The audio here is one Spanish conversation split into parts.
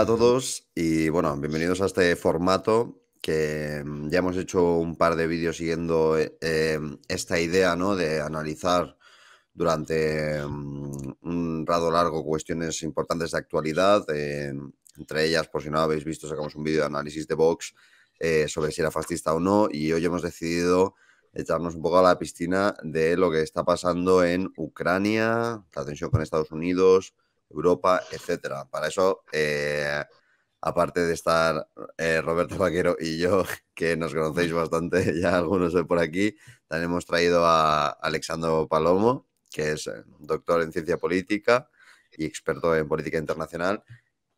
Hola a todos y bueno, bienvenidos a este formato que mm, ya hemos hecho un par de vídeos siguiendo eh, em, esta idea de analizar durante mm, un rato largo cuestiones importantes de actualidad. Em, entre ellas, por si no habéis visto, sacamos un vídeo de análisis de Vox eh, sobre si era fascista o no y hoy hemos decidido echarnos un poco a la piscina de lo que está pasando en Ucrania, la tensión con Estados Unidos, Europa, etcétera. Para eso, eh, aparte de estar eh, Roberto Vaquero y yo, que nos conocéis bastante, ya algunos de por aquí, también hemos traído a Alexandro Palomo, que es eh, doctor en ciencia política y experto en política internacional,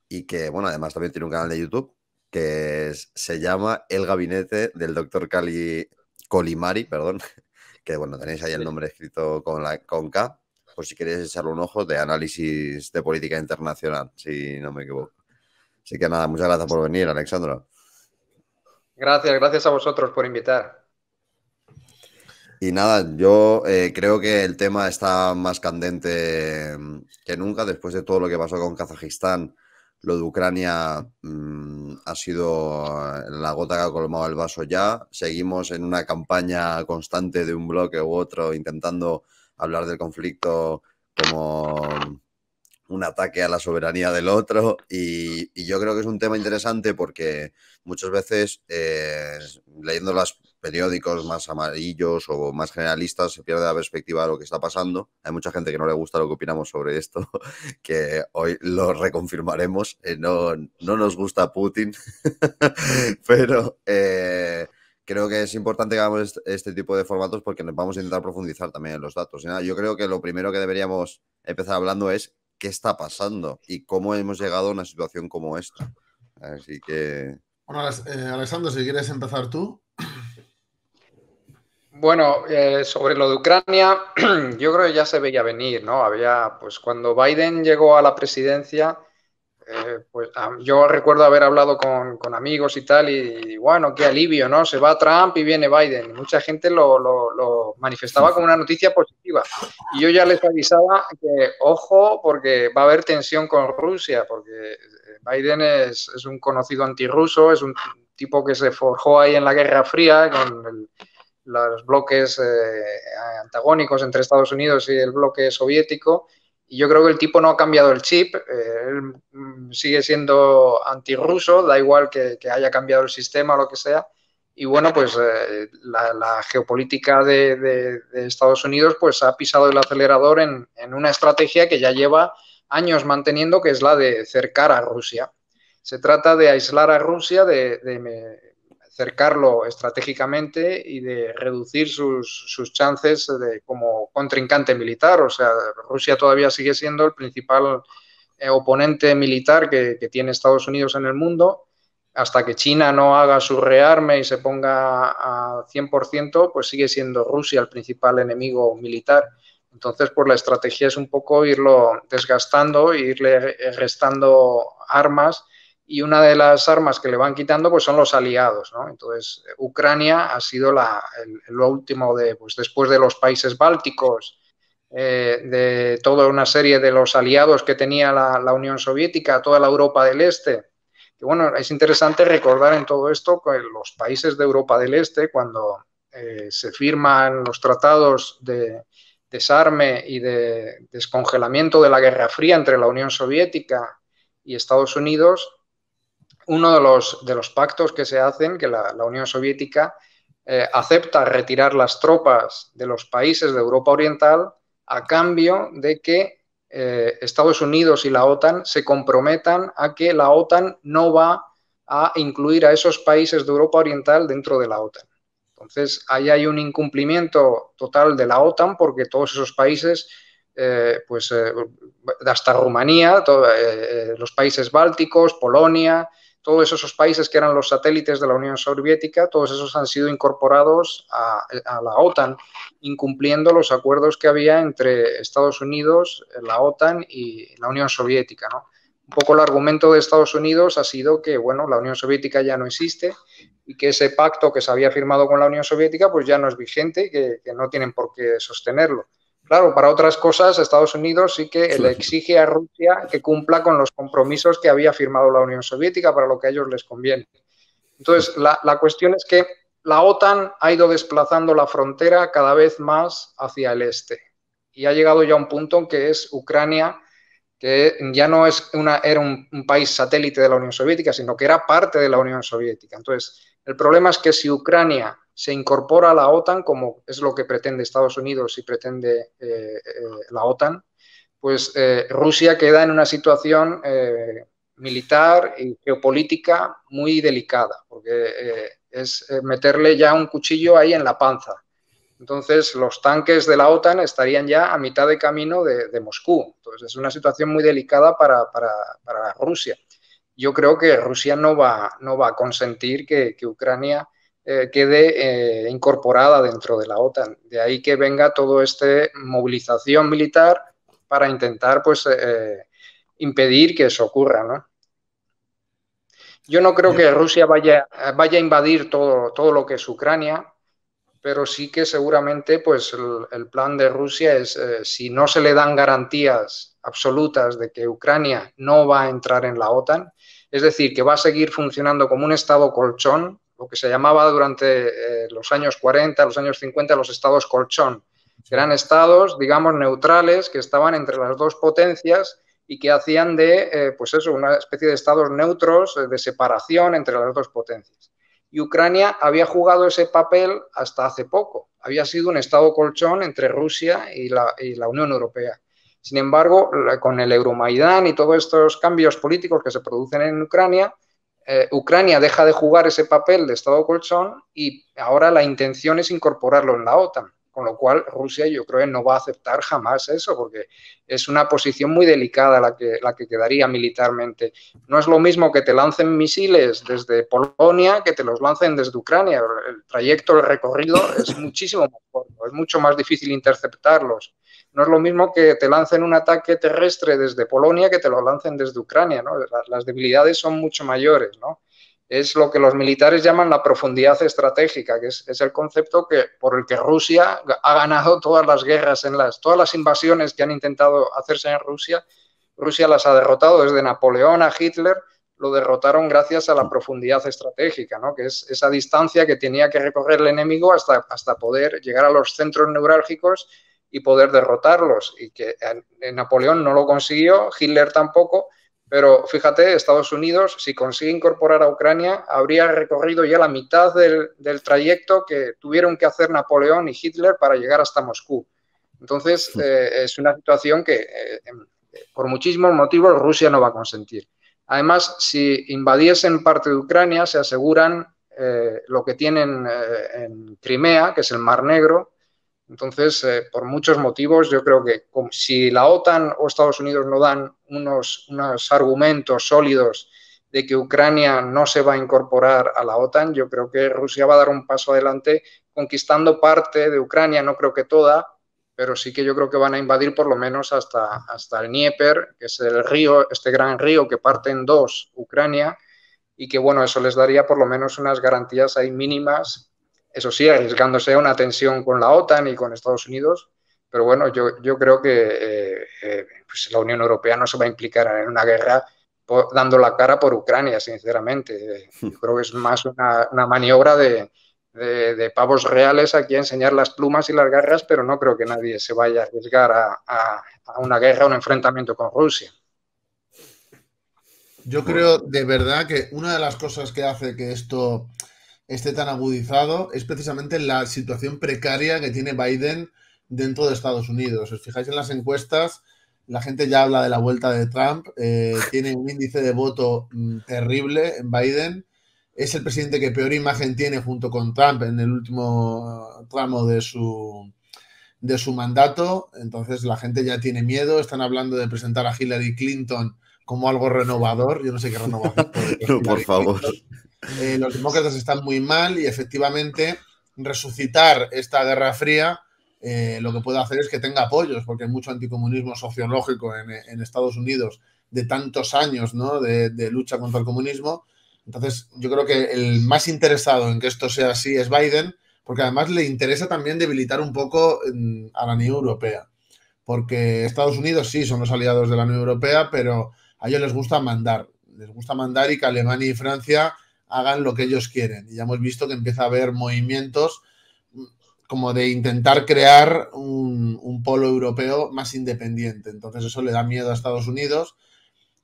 y que, bueno, además también tiene un canal de YouTube que se llama El Gabinete del Doctor Cali, Colimari, perdón, que bueno, tenéis ahí el nombre escrito con, la, con K, por si queréis echarle un ojo, de análisis de política internacional, si no me equivoco. Así que nada, muchas gracias por venir, Alexandra. Gracias, gracias a vosotros por invitar. Y nada, yo eh, creo que el tema está más candente mm, que nunca después de todo lo que pasó con Kazajistán. Lo de Ucrania mm, ha sido eh, la gota que ha colmado el vaso ya. Seguimos en una campaña constante de un bloque u otro intentando hablar del conflicto como un ataque a la soberanía del otro y, yo creo que es un tema interesante porque muchas veces eh, leyendo los periódicos más amarillos o más generalistas se pierde la perspectiva de lo que está pasando. Hay mucha gente que no le gusta lo que opinamos sobre esto, que hoy lo reconfirmaremos. Eh, no, no nos gusta Putin, pero... Eh, creo que es importante que hagamos este tipo de formatos porque nos vamos a intentar profundizar también en los datos. Yo creo que lo primero que deberíamos empezar hablando es qué está pasando y cómo hemos llegado a una situación como esta. Así que... Bueno, eh, si quieres empezar tú. Bueno, eh, sobre lo de Ucrania, yo creo que ya se veía venir, ¿no? Había, pues cuando Biden llegó a la presidencia, eh, pues ah, yo recuerdo haber hablado con, amigos y tal, y, bueno, qué alivio, ¿no? Se va Trump y viene Biden. mucha gente lo, manifestaba como una noticia positiva. Y yo ya les avisaba que, ojo, porque va a haber tensión con Rusia, porque eh, Biden es, un conocido antirruso, es un tipo que se forjó ahí en la Guerra Fría con los bloques eh, antagónicos entre Estados Unidos y el bloque soviético y yo creo que el tipo no ha cambiado el chip, eh, él mm, sigue siendo antirruso, da igual que, haya cambiado el sistema o lo que sea. Y bueno, pues eh, la, geopolítica de, Estados Unidos pues ha pisado el acelerador en, una estrategia que ya lleva años manteniendo, que es la de cercar a Rusia. Se trata de aislar a Rusia de cercarlo estratégicamente y de reducir sus, sus chances de, como contrincante militar. O sea, Rusia todavía sigue siendo el principal eh, oponente militar que, que, tiene Estados Unidos en el mundo. Hasta que China no haga su rearme y se ponga a 100%, pues sigue siendo Rusia el principal enemigo militar. Entonces, pues la estrategia es un poco irlo desgastando, irle restando armas y una de las armas que le van quitando pues son los aliados. ¿no? Entonces, Ucrania ha sido la, lo último de, pues, después de los países bálticos, eh, de toda una serie de los aliados que tenía la, Unión Soviética, toda la Europa del Este. Y bueno, es interesante recordar en todo esto que los países de Europa del Este, cuando eh, se firman los tratados de desarme y de descongelamiento de la Guerra Fría entre la Unión Soviética y Estados Unidos, uno de los, pactos que se hacen, que la, Unión Soviética eh, acepta retirar las tropas de los países de Europa Oriental a cambio de que eh, Estados Unidos y la OTAN se comprometan a que la OTAN no va a incluir a esos países de Europa Oriental dentro de la OTAN. Entonces, ahí hay un incumplimiento total de la OTAN porque todos esos países, eh, pues hasta Rumanía, los países bálticos, Polonia, todos esos países que eran los satélites de la Unión Soviética, todos esos han sido incorporados a, la OTAN, incumpliendo los acuerdos que había entre Estados Unidos, la OTAN y la Unión Soviética. Un poco el argumento de Estados Unidos ha sido que, bueno, la Unión Soviética ya no existe y que ese pacto que se había firmado con la Unión Soviética pues ya no es vigente y que no tienen por qué sostenerlo. Claro, para otras cosas Estados Unidos sí que le exige a Rusia que cumpla con los compromisos que había firmado la Unión Soviética para lo que a ellos les conviene. Entonces, la, cuestión es que la OTAN ha ido desplazando la frontera cada vez más hacia el este y ha llegado ya a un punto que es Ucrania, que ya no es una, era un, un, país satélite de la Unión Soviética, sino que era parte de la Unión Soviética. Entonces, el problema es que si Ucrania se incorpora a la OTAN, como es lo que pretende Estados Unidos y pretende eh, eh, la OTAN, pues eh, Rusia queda en una situación militar y geopolítica muy delicada, porque es meterle ya un cuchillo ahí en la panza. Entonces, los tanques de la OTAN estarían ya a mitad de camino de, Moscú. Entonces, es una situación muy delicada para, Rusia. Yo creo que Rusia no va, no va a consentir que, que Ucrania eh, quede eh, incorporada dentro de la OTAN. De ahí que venga toda esta movilización militar para intentar pues, eh, impedir que eso ocurra. Yo no creo que Rusia vaya, vaya a invadir todo, lo que es Ucrania, pero sí que seguramente pues, el plan de Rusia es, si no se le dan garantías absolutas de que Ucrania no va a entrar en la OTAN, es decir, que va a seguir funcionando como un Estado colchón lo que se llamaba durante eh, los años 40, los años 50, los estados colchón. Eran estados, digamos, neutrales que estaban entre las dos potencias y que hacían de, eh, pues eso, una especie de estados neutros, eh, de separación entre las dos potencias. Y Ucrania había jugado ese papel hasta hace poco. Había sido un estado colchón entre Rusia y la Unión Europea. Sin embargo, con el Euromaidán y todos estos cambios políticos que se producen en Ucrania, eh, Ucrania deja de jugar ese papel de Estado colchón y ahora la intención es incorporarlo en la OTAN. Con lo cual, Rusia yo creo que no va a aceptar jamás eso, porque es una posición muy delicada la que, la que quedaría militarmente. No es lo mismo que te lancen misiles desde Polonia que te los lancen desde Ucrania. El trayecto, el recorrido es muchísimo más es mucho más difícil interceptarlos. No es lo mismo que te lancen un ataque terrestre desde Polonia que te lo lancen desde Ucrania, ¿no? Las debilidades son mucho mayores, ¿no? es lo que los militares llaman la profundidad estratégica, que es, el concepto que, por el que Rusia ha ganado todas las guerras, en las, todas las invasiones que han intentado hacerse en Rusia, Rusia las ha derrotado desde Napoleón a Hitler, lo derrotaron gracias a la profundidad estratégica, ¿no? que es esa distancia que tenía que recorrer el enemigo hasta, hasta poder llegar a los centros neurálgicos y poder derrotarlos, y que Napoleón no lo consiguió, Hitler tampoco, pero fíjate, Estados Unidos, si consigue incorporar a Ucrania, habría recorrido ya la mitad del, trayecto que tuvieron que hacer Napoleón y Hitler para llegar hasta Moscú. Entonces, eh, es una situación que, eh, em, por muchísimos motivos, Rusia no va a consentir. Además, si invadiesen parte de Ucrania, se aseguran eh, lo que tienen en Crimea, que es el Mar Negro, entonces, eh, por muchos motivos, yo creo que si la OTAN o Estados Unidos no dan unos, unos argumentos sólidos de que Ucrania no se va a incorporar a la OTAN, yo creo que Rusia va a dar un paso adelante conquistando parte de Ucrania, no creo que toda, pero sí que yo creo que van a invadir por lo menos hasta, hasta el Dnieper, que es el río, este gran río que parte en dos Ucrania, y que bueno, eso les daría por lo menos unas garantías ahí mínimas eso sí, arriesgándose a una tensión con la OTAN y con Estados Unidos. Pero bueno, yo, creo que eh, eh, pues la Unión Europea no se va a implicar en una guerra dando la cara por Ucrania, sinceramente. Hmm. creo que es más una, maniobra de, pavos reales aquí a enseñar las plumas y las garras, pero no creo que nadie se vaya a arriesgar a, a una guerra, a un enfrentamiento con Rusia. Yo creo de verdad que una de las cosas que hace que esto esté tan agudizado es precisamente la situación precaria que tiene Biden dentro de Estados Unidos. Si os fijáis en las encuestas, la gente ya habla de la vuelta de Trump, eh, tiene un índice de voto mm, terrible en Biden, es el presidente que peor imagen tiene junto con Trump en el último uh, tramo de su, de su mandato, entonces la gente ya tiene miedo, están hablando de presentar a Hillary Clinton como algo renovador, yo no sé qué renovador. por favor. Eh, los demócratas están muy mal y efectivamente resucitar esta Guerra Fría eh, lo que puede hacer es que tenga apoyos, porque hay mucho anticomunismo sociológico en, Estados Unidos de tantos años ¿no? de, de, lucha contra el comunismo. Entonces, yo creo que el más interesado en que esto sea así es Biden, porque además le interesa también debilitar un poco mm, a la Unión Europea. Porque Estados Unidos sí son los aliados de la Unión Europea, pero a ellos les gusta mandar. Les gusta mandar y que Alemania y Francia hagan lo que ellos quieren. Y ya hemos visto que empieza a haber movimientos mm, como de intentar crear un, polo europeo más independiente. Entonces eso le da miedo a Estados Unidos.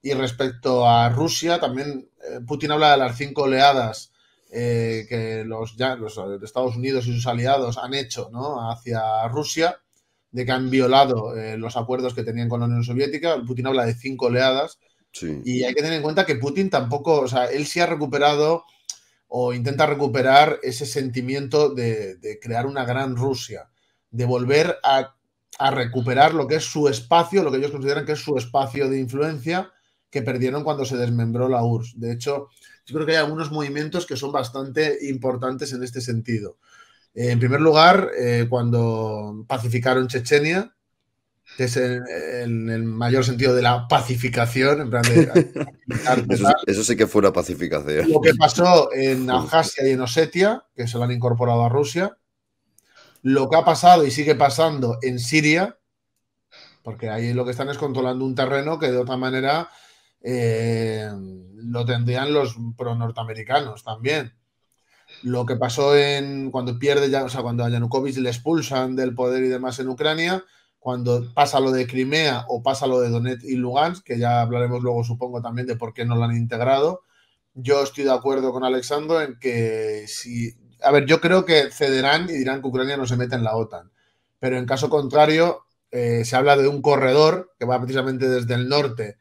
Y respecto a Rusia, también eh, Putin habla de las cinco oleadas eh, que los, ya, los Estados Unidos y sus aliados han hecho ¿no? hacia Rusia, de que han violado eh, los acuerdos que tenían con la Unión Soviética. Putin habla de cinco oleadas y hay que tener en cuenta que Putin tampoco, o sea, él sí ha recuperado o intenta recuperar ese sentimiento de, crear una gran Rusia, de volver a, recuperar lo que es su espacio, lo que ellos consideran que es su espacio de influencia que perdieron cuando se desmembró la URSS. De hecho, yo creo que hay algunos movimientos que son bastante importantes en este sentido. Eh, en primer lugar, eh, cuando pacificaron Chechenia, es en, el mayor sentido de la pacificación, eso, sí que fue una pacificación. Lo que pasó en Abjasia y en Osetia, que se lo han incorporado a Rusia, lo que ha pasado y sigue pasando en Siria, porque ahí lo que están es controlando un terreno que de otra manera eh, lo tendrían los pro norteamericanos también. Lo que pasó en cuando pierde, ya, o sea, cuando a Yanukovych le expulsan del poder y demás en Ucrania, cuando pasa lo de Crimea o pasa lo de Donetsk y Lugansk, que ya hablaremos luego supongo también de por qué no lo han integrado, yo estoy de acuerdo con Alexandro en que si... A ver, yo creo que cederán y dirán que Ucrania no se mete en la OTAN, pero en caso contrario, eh, se habla de un corredor que va precisamente desde el norte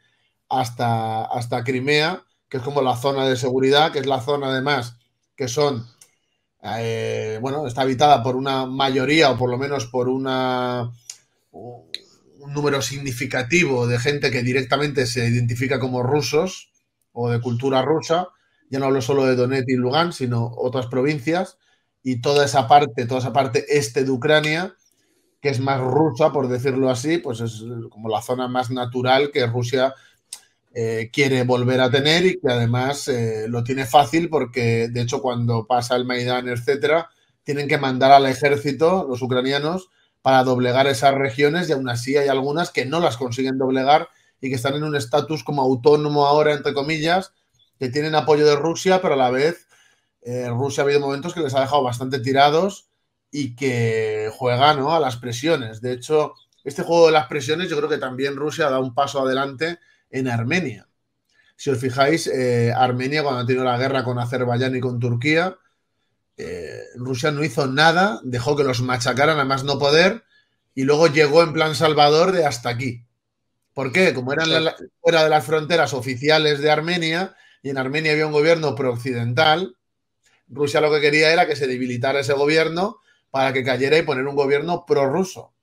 hasta, hasta Crimea, que es como la zona de seguridad, que es la zona además que son, eh, bueno, está habitada por una mayoría o por lo menos por una un número significativo de gente que directamente se identifica como rusos o de cultura rusa. Ya no hablo solo de Donetsk y Lugansk, sino otras provincias y toda esa parte, toda esa parte este de Ucrania, que es más rusa, por decirlo así, pues es como la zona más natural que Rusia eh, quiere volver a tener y que además eh, lo tiene fácil porque, de hecho, cuando pasa el Maidán, etcétera, tienen que mandar al ejército, los ucranianos, para doblegar esas regiones y aún así hay algunas que no las consiguen doblegar y que están en un estatus como autónomo ahora, entre comillas, que tienen apoyo de Rusia, pero a la vez eh, Rusia ha habido momentos que les ha dejado bastante tirados y que juega a las presiones. De hecho, este juego de las presiones yo creo que también Rusia da un paso adelante en Armenia. Si os fijáis, eh, Armenia cuando ha tenido la guerra con Azerbaiyán y con Turquía, eh, Rusia no hizo nada, dejó que los machacaran a más no poder y luego llegó en plan Salvador de hasta aquí. ¿Por qué? Como eran fuera de las fronteras oficiales de Armenia y en Armenia había un gobierno prooccidental, Rusia lo que quería era que se debilitara ese gobierno para que cayera y poner un gobierno prorruso,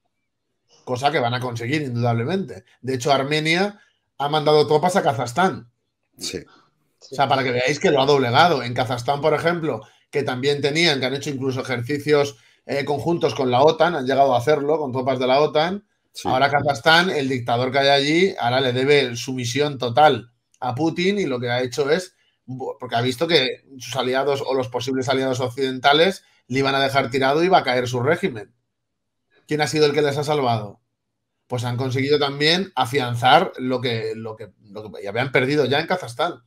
cosa que van a conseguir indudablemente. De hecho, Armenia ha mandado tropas a Kazajstán. Sí. O sea, para que veáis que lo ha doblegado. En Kazajstán, por ejemplo, que también tenían, que han hecho incluso ejercicios eh, conjuntos con la OTAN, han llegado a hacerlo con tropas de la OTAN. Ahora Kazajstán, el dictador que hay allí, ahora le debe sumisión total a Putin y lo que ha hecho es, porque ha visto que sus aliados o los posibles aliados occidentales le iban a dejar tirado y va a caer su régimen. ¿Quién ha sido el que les ha salvado? Pues han conseguido también afianzar lo que, lo que, lo que habían perdido ya en Kazajstán.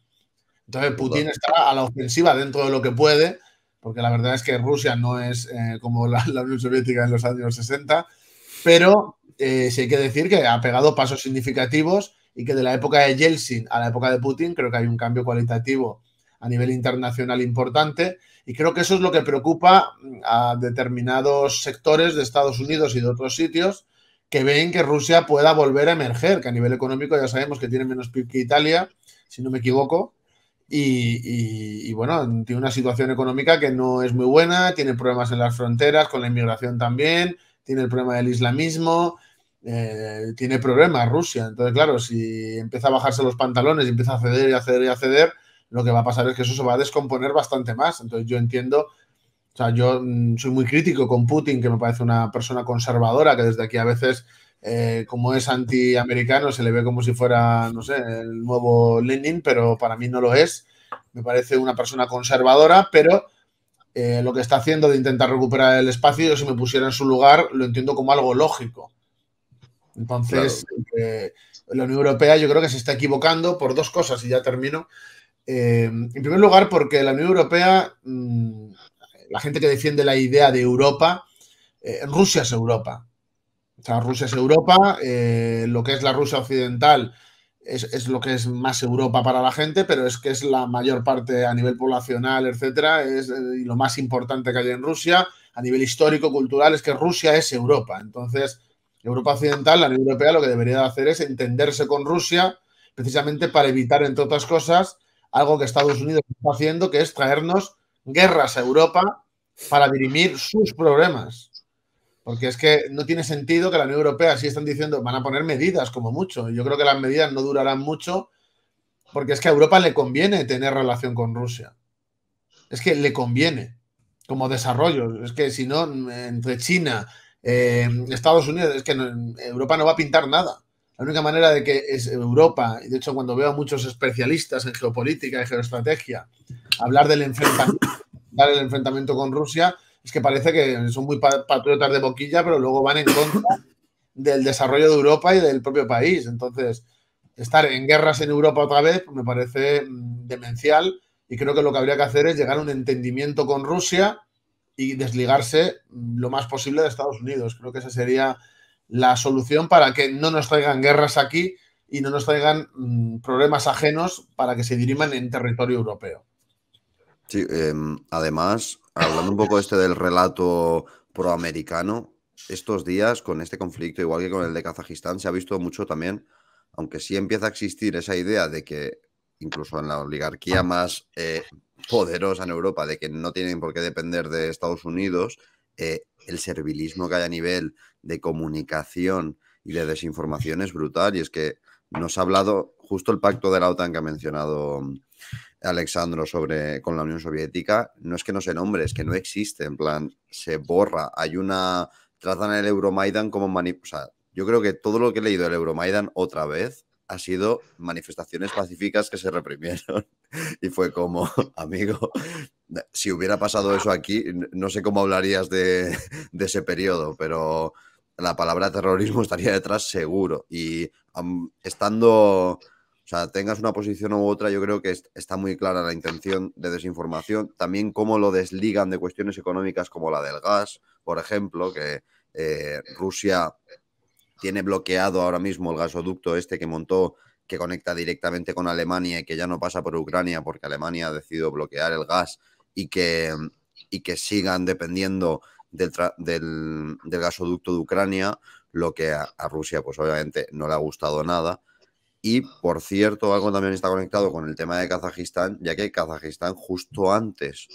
Entonces Putin está a la ofensiva dentro de lo que puede porque la verdad es que Rusia no es eh, como la, Unión Soviética en los años 60, pero eh, sí hay que decir que ha pegado pasos significativos y que de la época de Yeltsin a la época de Putin creo que hay un cambio cualitativo a nivel internacional importante y creo que eso es lo que preocupa a determinados sectores de Estados Unidos y de otros sitios que ven que Rusia pueda volver a emerger, que a nivel económico ya sabemos que tiene menos PIB que Italia, si no me equivoco, y, bueno, tiene una situación económica que no es muy buena, tiene problemas en las fronteras, con la inmigración también, tiene el problema del islamismo, eh, tiene problemas Rusia. Entonces, claro, si empieza a bajarse los pantalones y empieza a ceder y a ceder y a ceder, lo que va a pasar es que eso se va a descomponer bastante más. Entonces, yo entiendo, o sea, yo mm, soy muy crítico con Putin, que me parece una persona conservadora, que desde aquí a veces eh, como es antiamericano, se le ve como si fuera, no sé, el nuevo Lenin, pero para mí no lo es. Me parece una persona conservadora, pero eh, lo que está haciendo de intentar recuperar el espacio, yo si me pusiera en su lugar, lo entiendo como algo lógico. Entonces, eh, la Unión Europea yo creo que se está equivocando por dos cosas, y ya termino. en primer lugar, porque la Unión Europea, mm, la gente que defiende la idea de Europa, Rusia es Europa, o Rusia es Europa, eh, lo que es la Rusia occidental es, lo que es más Europa para la gente, pero es que es la mayor parte a nivel poblacional, etcétera, es eh, y lo más importante que hay en Rusia a nivel histórico, cultural, es que Rusia es Europa. Entonces, Europa occidental, la Unión Europea, lo que debería hacer es entenderse con Rusia precisamente para evitar, entre otras cosas, algo que Estados Unidos está haciendo, que es traernos guerras a Europa para dirimir sus problemas. Porque es que no tiene sentido que la Unión Europea, si están diciendo, van a poner medidas como mucho. Yo creo que las medidas no durarán mucho porque es que a Europa le conviene tener relación con Rusia. Es que le conviene como desarrollo. Es que si no, entre China, eh, Estados Unidos, es que Europa no va a pintar nada. La única manera de que es Europa, y de hecho cuando veo a muchos especialistas en geopolítica y geoestrategia hablar del enfrentamiento con Rusia, es que parece que son muy patriotas de boquilla, pero luego van en contra del desarrollo de Europa y del propio país. Entonces, estar en guerras en Europa otra vez me parece mm, demencial y creo que lo que habría que hacer es llegar a un entendimiento con Rusia y desligarse mm, lo más posible de Estados Unidos. Creo que esa sería la solución para que no nos traigan guerras aquí y no nos traigan mm, problemas ajenos para que se diriman en territorio europeo. Sí, em, además, hablando un poco este del relato proamericano, estos días con este conflicto, igual que con el de Kazajistán, se ha visto mucho también, aunque sí empieza a existir esa idea de que incluso en la oligarquía más eh, poderosa en Europa, de que no tienen por qué depender de Estados Unidos, eh, el servilismo que hay a nivel de comunicación y de desinformación es brutal. Y es que nos ha hablado justo el pacto de la OTAN que ha mencionado Alexandro sobre, con la Unión Soviética, no es que no se nombre, es que no existe, en plan, se borra, hay una, tratan el Euromaidan como manipulación, o sea, yo creo que todo lo que he leído del Euromaidan otra vez ha sido manifestaciones pacíficas que se reprimieron y fue como, amigo, si hubiera pasado eso aquí, no sé cómo hablarías de, ese periodo, pero la palabra terrorismo estaría detrás seguro y estando o sea, tengas una posición u otra, yo creo que está muy clara la intención de desinformación. También cómo lo desligan de cuestiones económicas como la del gas, por ejemplo, que eh, Rusia tiene bloqueado ahora mismo el gasoducto este que montó, que conecta directamente con Alemania y que ya no pasa por Ucrania porque Alemania ha decidido bloquear el gas y que, y que sigan dependiendo del, gasoducto de Ucrania, lo que a Rusia pues obviamente no le ha gustado nada y por cierto, algo también está conectado con el tema de Kazajistán, ya que Kazajistán justo antes,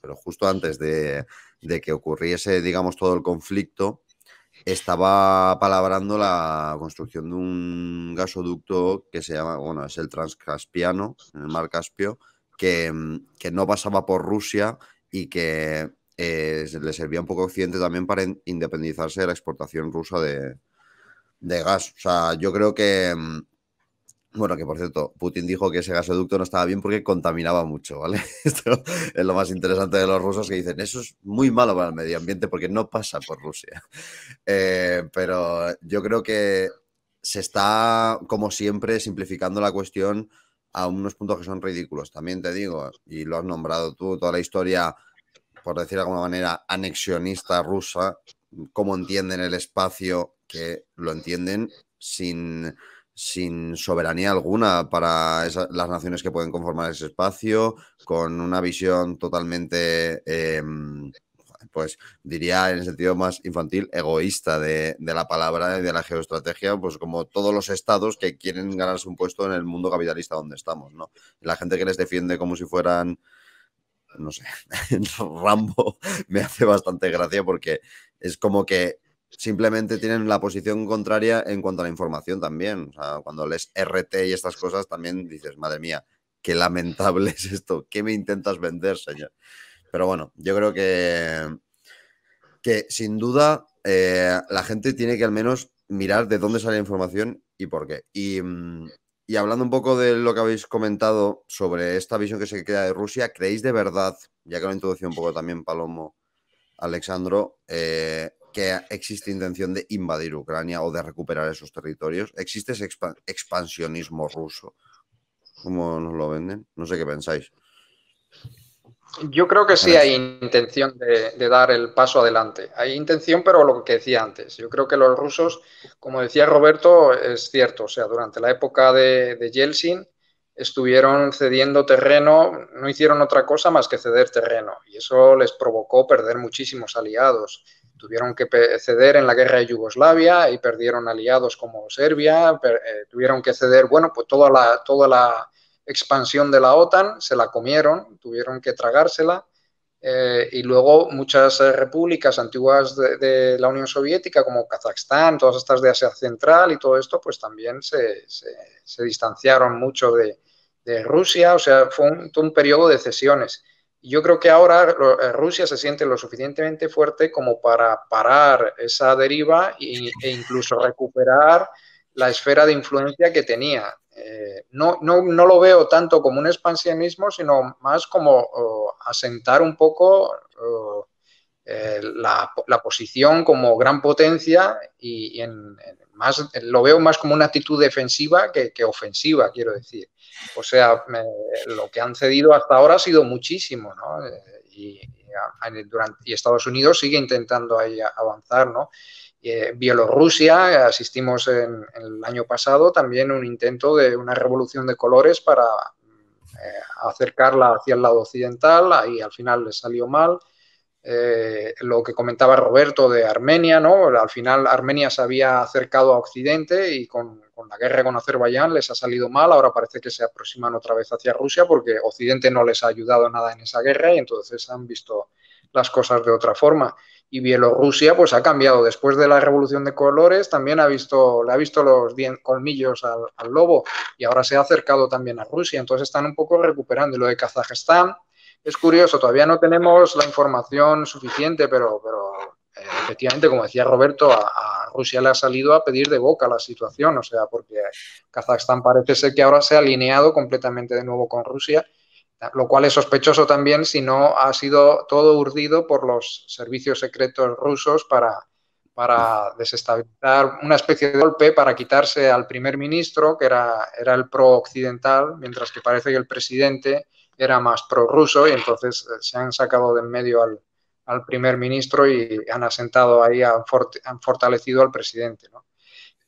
pero justo antes de, que ocurriese, digamos, todo el conflicto, estaba palabrando la construcción de un gasoducto que se llama, bueno, es el Transcaspiano, en el Mar Caspio, que, no pasaba por Rusia y que eh, le servía un poco a Occidente también para independizarse de la exportación rusa de, de gas. O sea, yo creo que bueno, que por cierto, Putin dijo que ese gasoducto no estaba bien porque contaminaba mucho, ¿vale? Esto es lo más interesante de los rusos que dicen, eso es muy malo para el medio ambiente porque no pasa por Rusia. Eh, pero yo creo que se está, como siempre, simplificando la cuestión a unos puntos que son ridículos. También te digo, y lo has nombrado tú, toda la historia, por decir de alguna manera, anexionista rusa, cómo entienden el espacio, que lo entienden sin sin soberanía alguna para las naciones que pueden conformar ese espacio, con una visión totalmente, em, pues diría en el sentido más infantil, egoísta de, de la palabra y de la geoestrategia, pues como todos los estados que quieren ganarse un puesto en el mundo capitalista donde estamos, ¿no? La gente que les defiende como si fueran no sé, Rambo me hace bastante gracia porque es como que simplemente tienen la posición contraria en cuanto a la información también. cuando lees RT y estas cosas también dices, madre mía, qué lamentable es esto, ¿qué me intentas vender, señor? Pero bueno, yo creo que, que sin duda eh, la gente tiene que al menos mirar de dónde sale la información y por qué. Y, hablando un poco de lo que habéis comentado sobre esta visión que se queda de Rusia, ¿creéis de verdad, ya que lo introducido un poco también Palomo, Alexandro, eh, que existe intención de invadir Ucrania o de recuperar esos territorios. Existe ese expansionismo ruso, ...¿cómo nos lo venden. No sé qué pensáis. Yo creo que sí hay intención de, dar el paso adelante. Hay intención, pero lo que decía antes. Yo creo que los rusos, como decía Roberto, es cierto. O sea, durante la época de, de Yeltsin estuvieron cediendo terreno, no hicieron otra cosa más que ceder terreno. Y eso les provocó perder muchísimos aliados tuvieron que ceder en la guerra de Yugoslavia y perdieron aliados como Serbia, eh, tuvieron que ceder, bueno, pues toda la, toda la expansión de la OTAN se la comieron, tuvieron que tragársela. Eh, y luego muchas eh, repúblicas antiguas de, la Unión Soviética, como Kazajstán, todas estas de Asia Central y todo esto, pues también se, distanciaron mucho de, Rusia, o sea, fue un, un periodo de cesiones yo creo que ahora eh, Rusia se siente lo suficientemente fuerte como para parar esa deriva e incluso recuperar la esfera de influencia que tenía. Eh, no, no, lo veo tanto como un expansionismo, sino más como asentar un poco eh, la, posición como gran potencia y, más, lo veo más como una actitud defensiva que ofensiva, quiero decir. O sea, lo que han cedido hasta ahora ha sido muchísimo, ¿no? Eh, y, Estados Unidos sigue intentando avanzar, ¿no? Eh, Bielorrusia, asistimos en, el año pasado también un intento de una revolución de colores para eh, acercarla hacia el lado occidental, ahí al final le salió mal. Eh, lo que comentaba Roberto de Armenia, ¿no? Al final Armenia se había acercado a Occidente y con, la guerra con Azerbaiyán les ha salido mal, ahora parece que se aproximan otra vez hacia Rusia porque Occidente no les ha ayudado nada en esa guerra y entonces han visto las cosas de otra forma. Y Bielorrusia pues ha cambiado después de la revolución de colores, también ha visto, le ha visto los colmillos al, lobo y ahora se ha acercado también a Rusia, entonces están un poco recuperando. lo de Kazajstán, es curioso, todavía no tenemos la información suficiente, pero, pero eh, efectivamente, como decía Roberto, a, Rusia le ha salido a pedir de boca la situación, o sea, porque Kazajstán parece ser que ahora se ha alineado completamente de nuevo con Rusia, lo cual es sospechoso también si no ha sido todo urdido por los servicios secretos rusos para, para desestabilizar una especie de golpe para quitarse al primer ministro, que era, era el pro-occidental, mientras que parece que el presidente era más prorruso y entonces eh, se han sacado de en medio al, al primer ministro y han asentado ahí, han, han fortalecido al presidente. ¿no?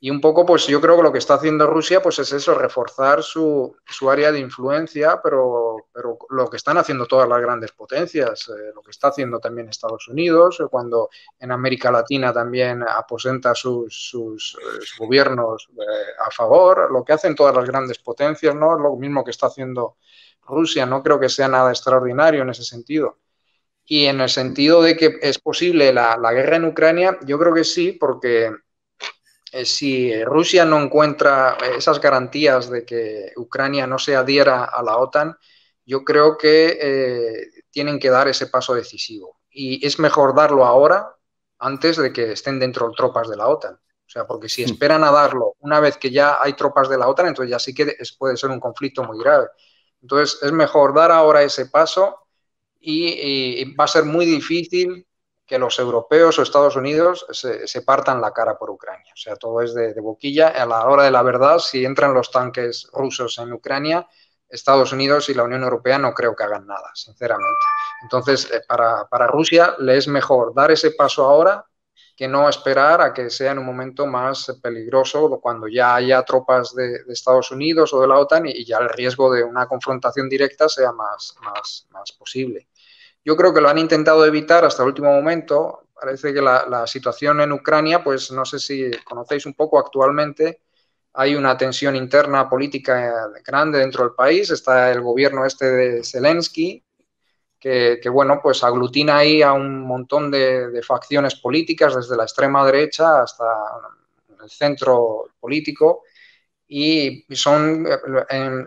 Y un poco, pues yo creo que lo que está haciendo Rusia, pues es eso, reforzar su, su área de influencia, pero, pero lo que están haciendo todas las grandes potencias, eh, lo que está haciendo también Estados Unidos, eh, cuando en América Latina también aposenta sus, sus, gobiernos a favor, lo que hacen todas las grandes potencias, ¿no? Lo mismo que está haciendo Rusia. No creo que sea nada extraordinario en ese sentido. Y en el sentido de que es posible la, guerra en Ucrania, yo creo que sí, porque eh, si Rusia no encuentra esas garantías de que Ucrania no se adhiera a la OTAN, yo creo que eh, tienen que dar ese paso decisivo. Y es mejor darlo ahora antes de que estén dentro tropas de la OTAN. O sea, porque si hmm. esperan a darlo una vez que ya hay tropas de la OTAN, entonces ya sí que puede ser un conflicto muy grave. Entonces, es mejor dar ahora ese paso y, va a ser muy difícil que los europeos o Estados Unidos se, partan la cara por Ucrania. O sea, todo es de, boquilla. A la hora de la verdad, si entran los tanques rusos en Ucrania, Estados Unidos y la Unión Europea no creo que hagan nada, sinceramente. Entonces, eh, para, para Rusia le es mejor dar ese paso ahora que no esperar a que sea en un momento más peligroso cuando ya haya tropas de, Estados Unidos o de la OTAN y, ya el riesgo de una confrontación directa sea más, más, posible. Yo creo que lo han intentado evitar hasta el último momento. Parece que la, la situación en Ucrania, pues no sé si conocéis un poco actualmente, hay una tensión interna política eh, grande dentro del país, está el gobierno este de Zelensky, que, bueno, pues aglutina ahí a un montón de, facciones políticas, desde la extrema derecha hasta el centro político, y son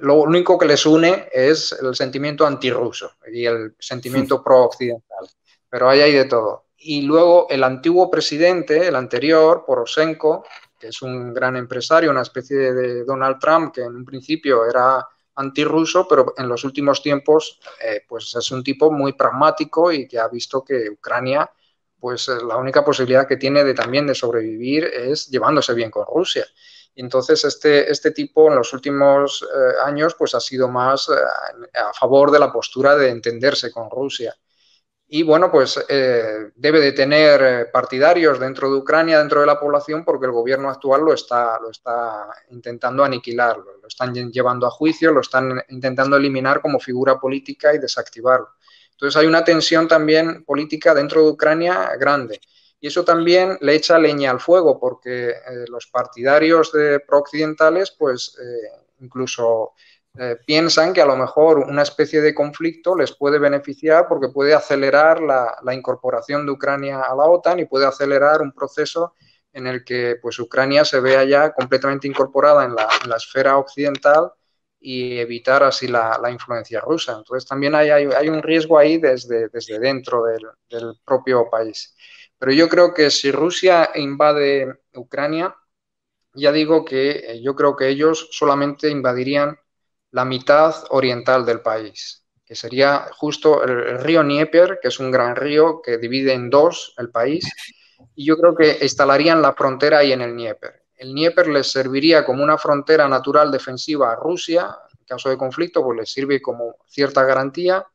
lo único que les une es el sentimiento antirruso y el sentimiento hmm. pro-occidental, pero ahí hay de todo. Y luego el antiguo presidente, el anterior, Poroshenko, que es un gran empresario, una especie de Donald Trump, que en un principio era antirruso, pero en los últimos tiempos eh, pues es un tipo muy pragmático y que ha visto que Ucrania pues eh, la única posibilidad que tiene de también de sobrevivir es llevándose bien con Rusia. Y entonces este, este tipo en los últimos eh, años pues ha sido más a favor de la postura de entenderse con Rusia y bueno, pues eh, debe de tener eh, partidarios dentro de Ucrania, dentro de la población, porque el gobierno actual lo está, lo está intentando aniquilar, lo están llevando a juicio, lo están intentando eliminar como figura política y desactivarlo. Entonces hay una tensión también política dentro de Ucrania grande. Y eso también le echa leña al fuego, porque eh, los partidarios de prooccidentales, pues incluso eh, piensan que a lo mejor una especie de conflicto les puede beneficiar porque puede acelerar la, incorporación de Ucrania a la OTAN y puede acelerar un proceso en el que pues, Ucrania se vea ya completamente incorporada en la, esfera occidental y evitar así la, influencia rusa. Entonces también hay, un riesgo ahí desde, desde dentro del, del, propio país. Pero yo creo que si Rusia invade Ucrania, ya digo que eh, yo creo que ellos solamente invadirían la mitad oriental del país, que sería justo el, río Dnieper, que es un gran río que divide en dos el país, y yo creo que instalarían la frontera ahí en el Dnieper. El nieper les serviría como una frontera natural defensiva a Rusia, en caso de conflicto, pues les sirve como cierta garantía,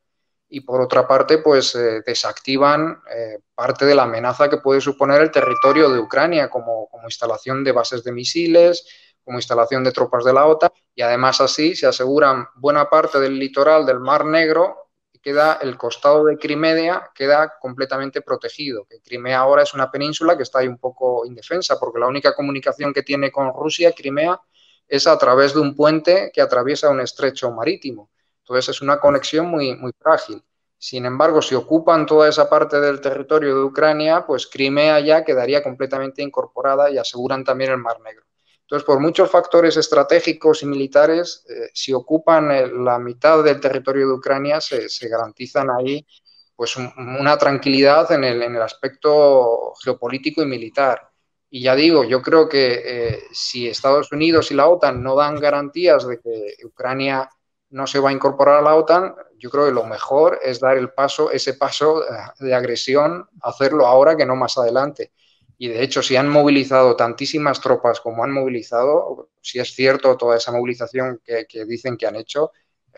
y por otra parte, pues eh, desactivan eh, parte de la amenaza que puede suponer el territorio de Ucrania, como, como instalación de bases de misiles, como instalación de tropas de la OTAN y además así se aseguran buena parte del litoral del Mar Negro y queda el costado de Crimea queda completamente protegido. Que Crimea ahora es una península que está ahí un poco indefensa porque la única comunicación que tiene con Rusia Crimea es a través de un puente que atraviesa un estrecho marítimo. Entonces es una conexión muy, muy frágil. Sin embargo, si ocupan toda esa parte del territorio de Ucrania, pues Crimea ya quedaría completamente incorporada y aseguran también el Mar Negro. Entonces, por muchos factores estratégicos y militares, eh, si ocupan eh, la mitad del territorio de Ucrania, se, garantizan ahí pues una tranquilidad en el, aspecto geopolítico y militar. Y ya digo, yo creo que eh, si Estados Unidos y la OTAN no dan garantías de que Ucrania no se va a incorporar a la OTAN, yo creo que lo mejor es dar el paso, ese paso de agresión, hacerlo ahora que no más adelante. Y de hecho, si han movilizado tantísimas tropas como han movilizado, si es cierto toda esa movilización que, dicen que han hecho,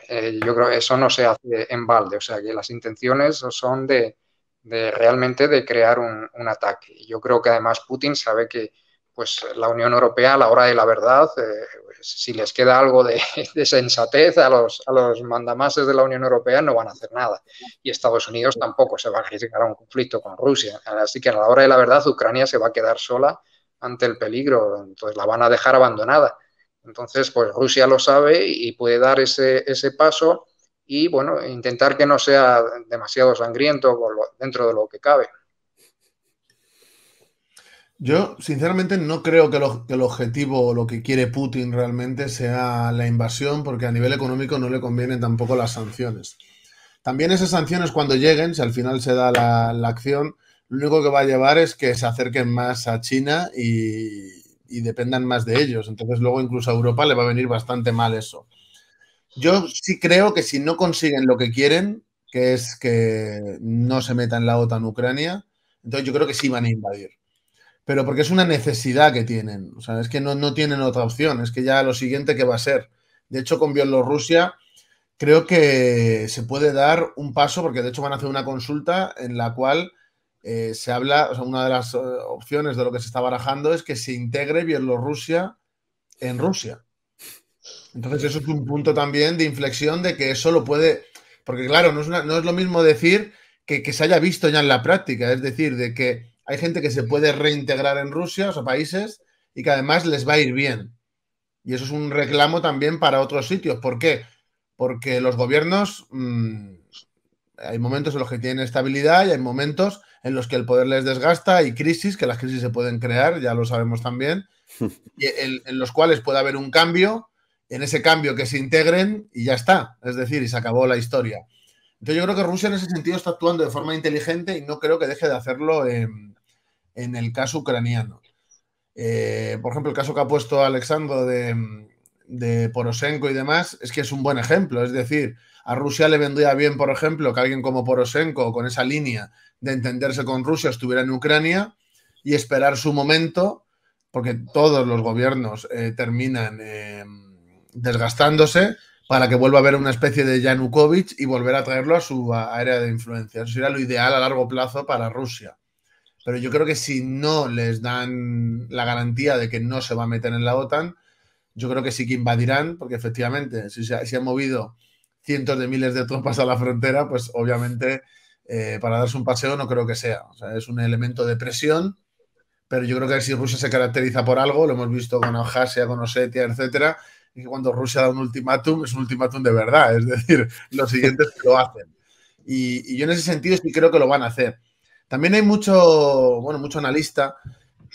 eh, yo creo que eso no se hace en balde. O sea, que las intenciones son de, realmente de crear un, un, ataque. Yo creo que además Putin sabe que pues la Unión Europea a la hora de la verdad, eh, pues, si les queda algo de, sensatez a los, mandamases de la Unión Europea, no van a hacer nada. Y Estados Unidos tampoco se va a arriesgar a un conflicto con Rusia. Así que a la hora de la verdad, Ucrania se va a quedar sola ante el peligro, entonces la van a dejar abandonada. Entonces, pues Rusia lo sabe y puede dar ese, ese paso y, bueno, intentar que no sea demasiado sangriento dentro de lo que cabe. Yo, sinceramente, no creo que, el objetivo o lo que quiere Putin realmente sea la invasión, porque a nivel económico no le convienen tampoco las sanciones. También esas sanciones, cuando lleguen, si al final se da la, acción, lo único que va a llevar es que se acerquen más a China y, y, dependan más de ellos. Entonces, luego incluso a Europa le va a venir bastante mal eso. Yo sí creo que si no consiguen lo que quieren, que es que no se meta en la OTAN Ucrania, entonces yo creo que sí van a invadir pero porque es una necesidad que tienen. O sea, es que no, tienen otra opción, es que ya lo siguiente que va a ser. De hecho, con Bielorrusia creo que se puede dar un paso, porque de hecho van a hacer una consulta en la cual eh, se habla, o sea, una de las eh, opciones de lo que se está barajando es que se integre Bielorrusia en Rusia. Entonces, eso es un punto también de inflexión de que eso lo puede, porque claro, no es, no es lo mismo decir que se haya visto ya en la práctica, es decir, de que hay gente que se puede reintegrar en Rusia, o países, y que además les va a ir bien. Y eso es un reclamo también para otros sitios. ¿Por qué? Porque los gobiernos, mm, hay momentos en los que tienen estabilidad y hay momentos en los que el poder les desgasta y crisis, que las crisis se pueden crear, ya lo sabemos también, en, en los cuales puede haber un cambio, en ese cambio que se integren y ya está. Es decir, y se acabó la historia. Entonces yo creo que Rusia en ese sentido está actuando de forma inteligente y no creo que deje de hacerlo en, en el caso ucraniano. Eh, por ejemplo, el caso que ha puesto Alexandro de, de Poroshenko y demás, es que es un buen ejemplo. Es decir, a Rusia le vendría bien, por ejemplo, que alguien como Poroshenko, con esa línea de entenderse con Rusia, estuviera en Ucrania y esperar su momento, porque todos los gobiernos eh, terminan eh, desgastándose, para que vuelva a haber una especie de Yanukovych y volver a traerlo a su área de influencia. Eso sería lo ideal a largo plazo para Rusia pero yo creo que si no les dan la garantía de que no se va a meter en la OTAN, yo creo que sí que invadirán, porque efectivamente, si se, han movido cientos de miles de tropas a la frontera, pues obviamente eh, para darse un paseo no creo que sea. es un elemento de presión, pero yo creo que si Rusia se caracteriza por algo, lo hemos visto con Abjasia, con Osetia, etcétera, y que cuando Rusia da un ultimátum, es un ultimátum de verdad, es decir, los siguientes lo hacen. Y, y yo en ese sentido sí creo que lo van a hacer. También hay mucho, bueno, mucho analista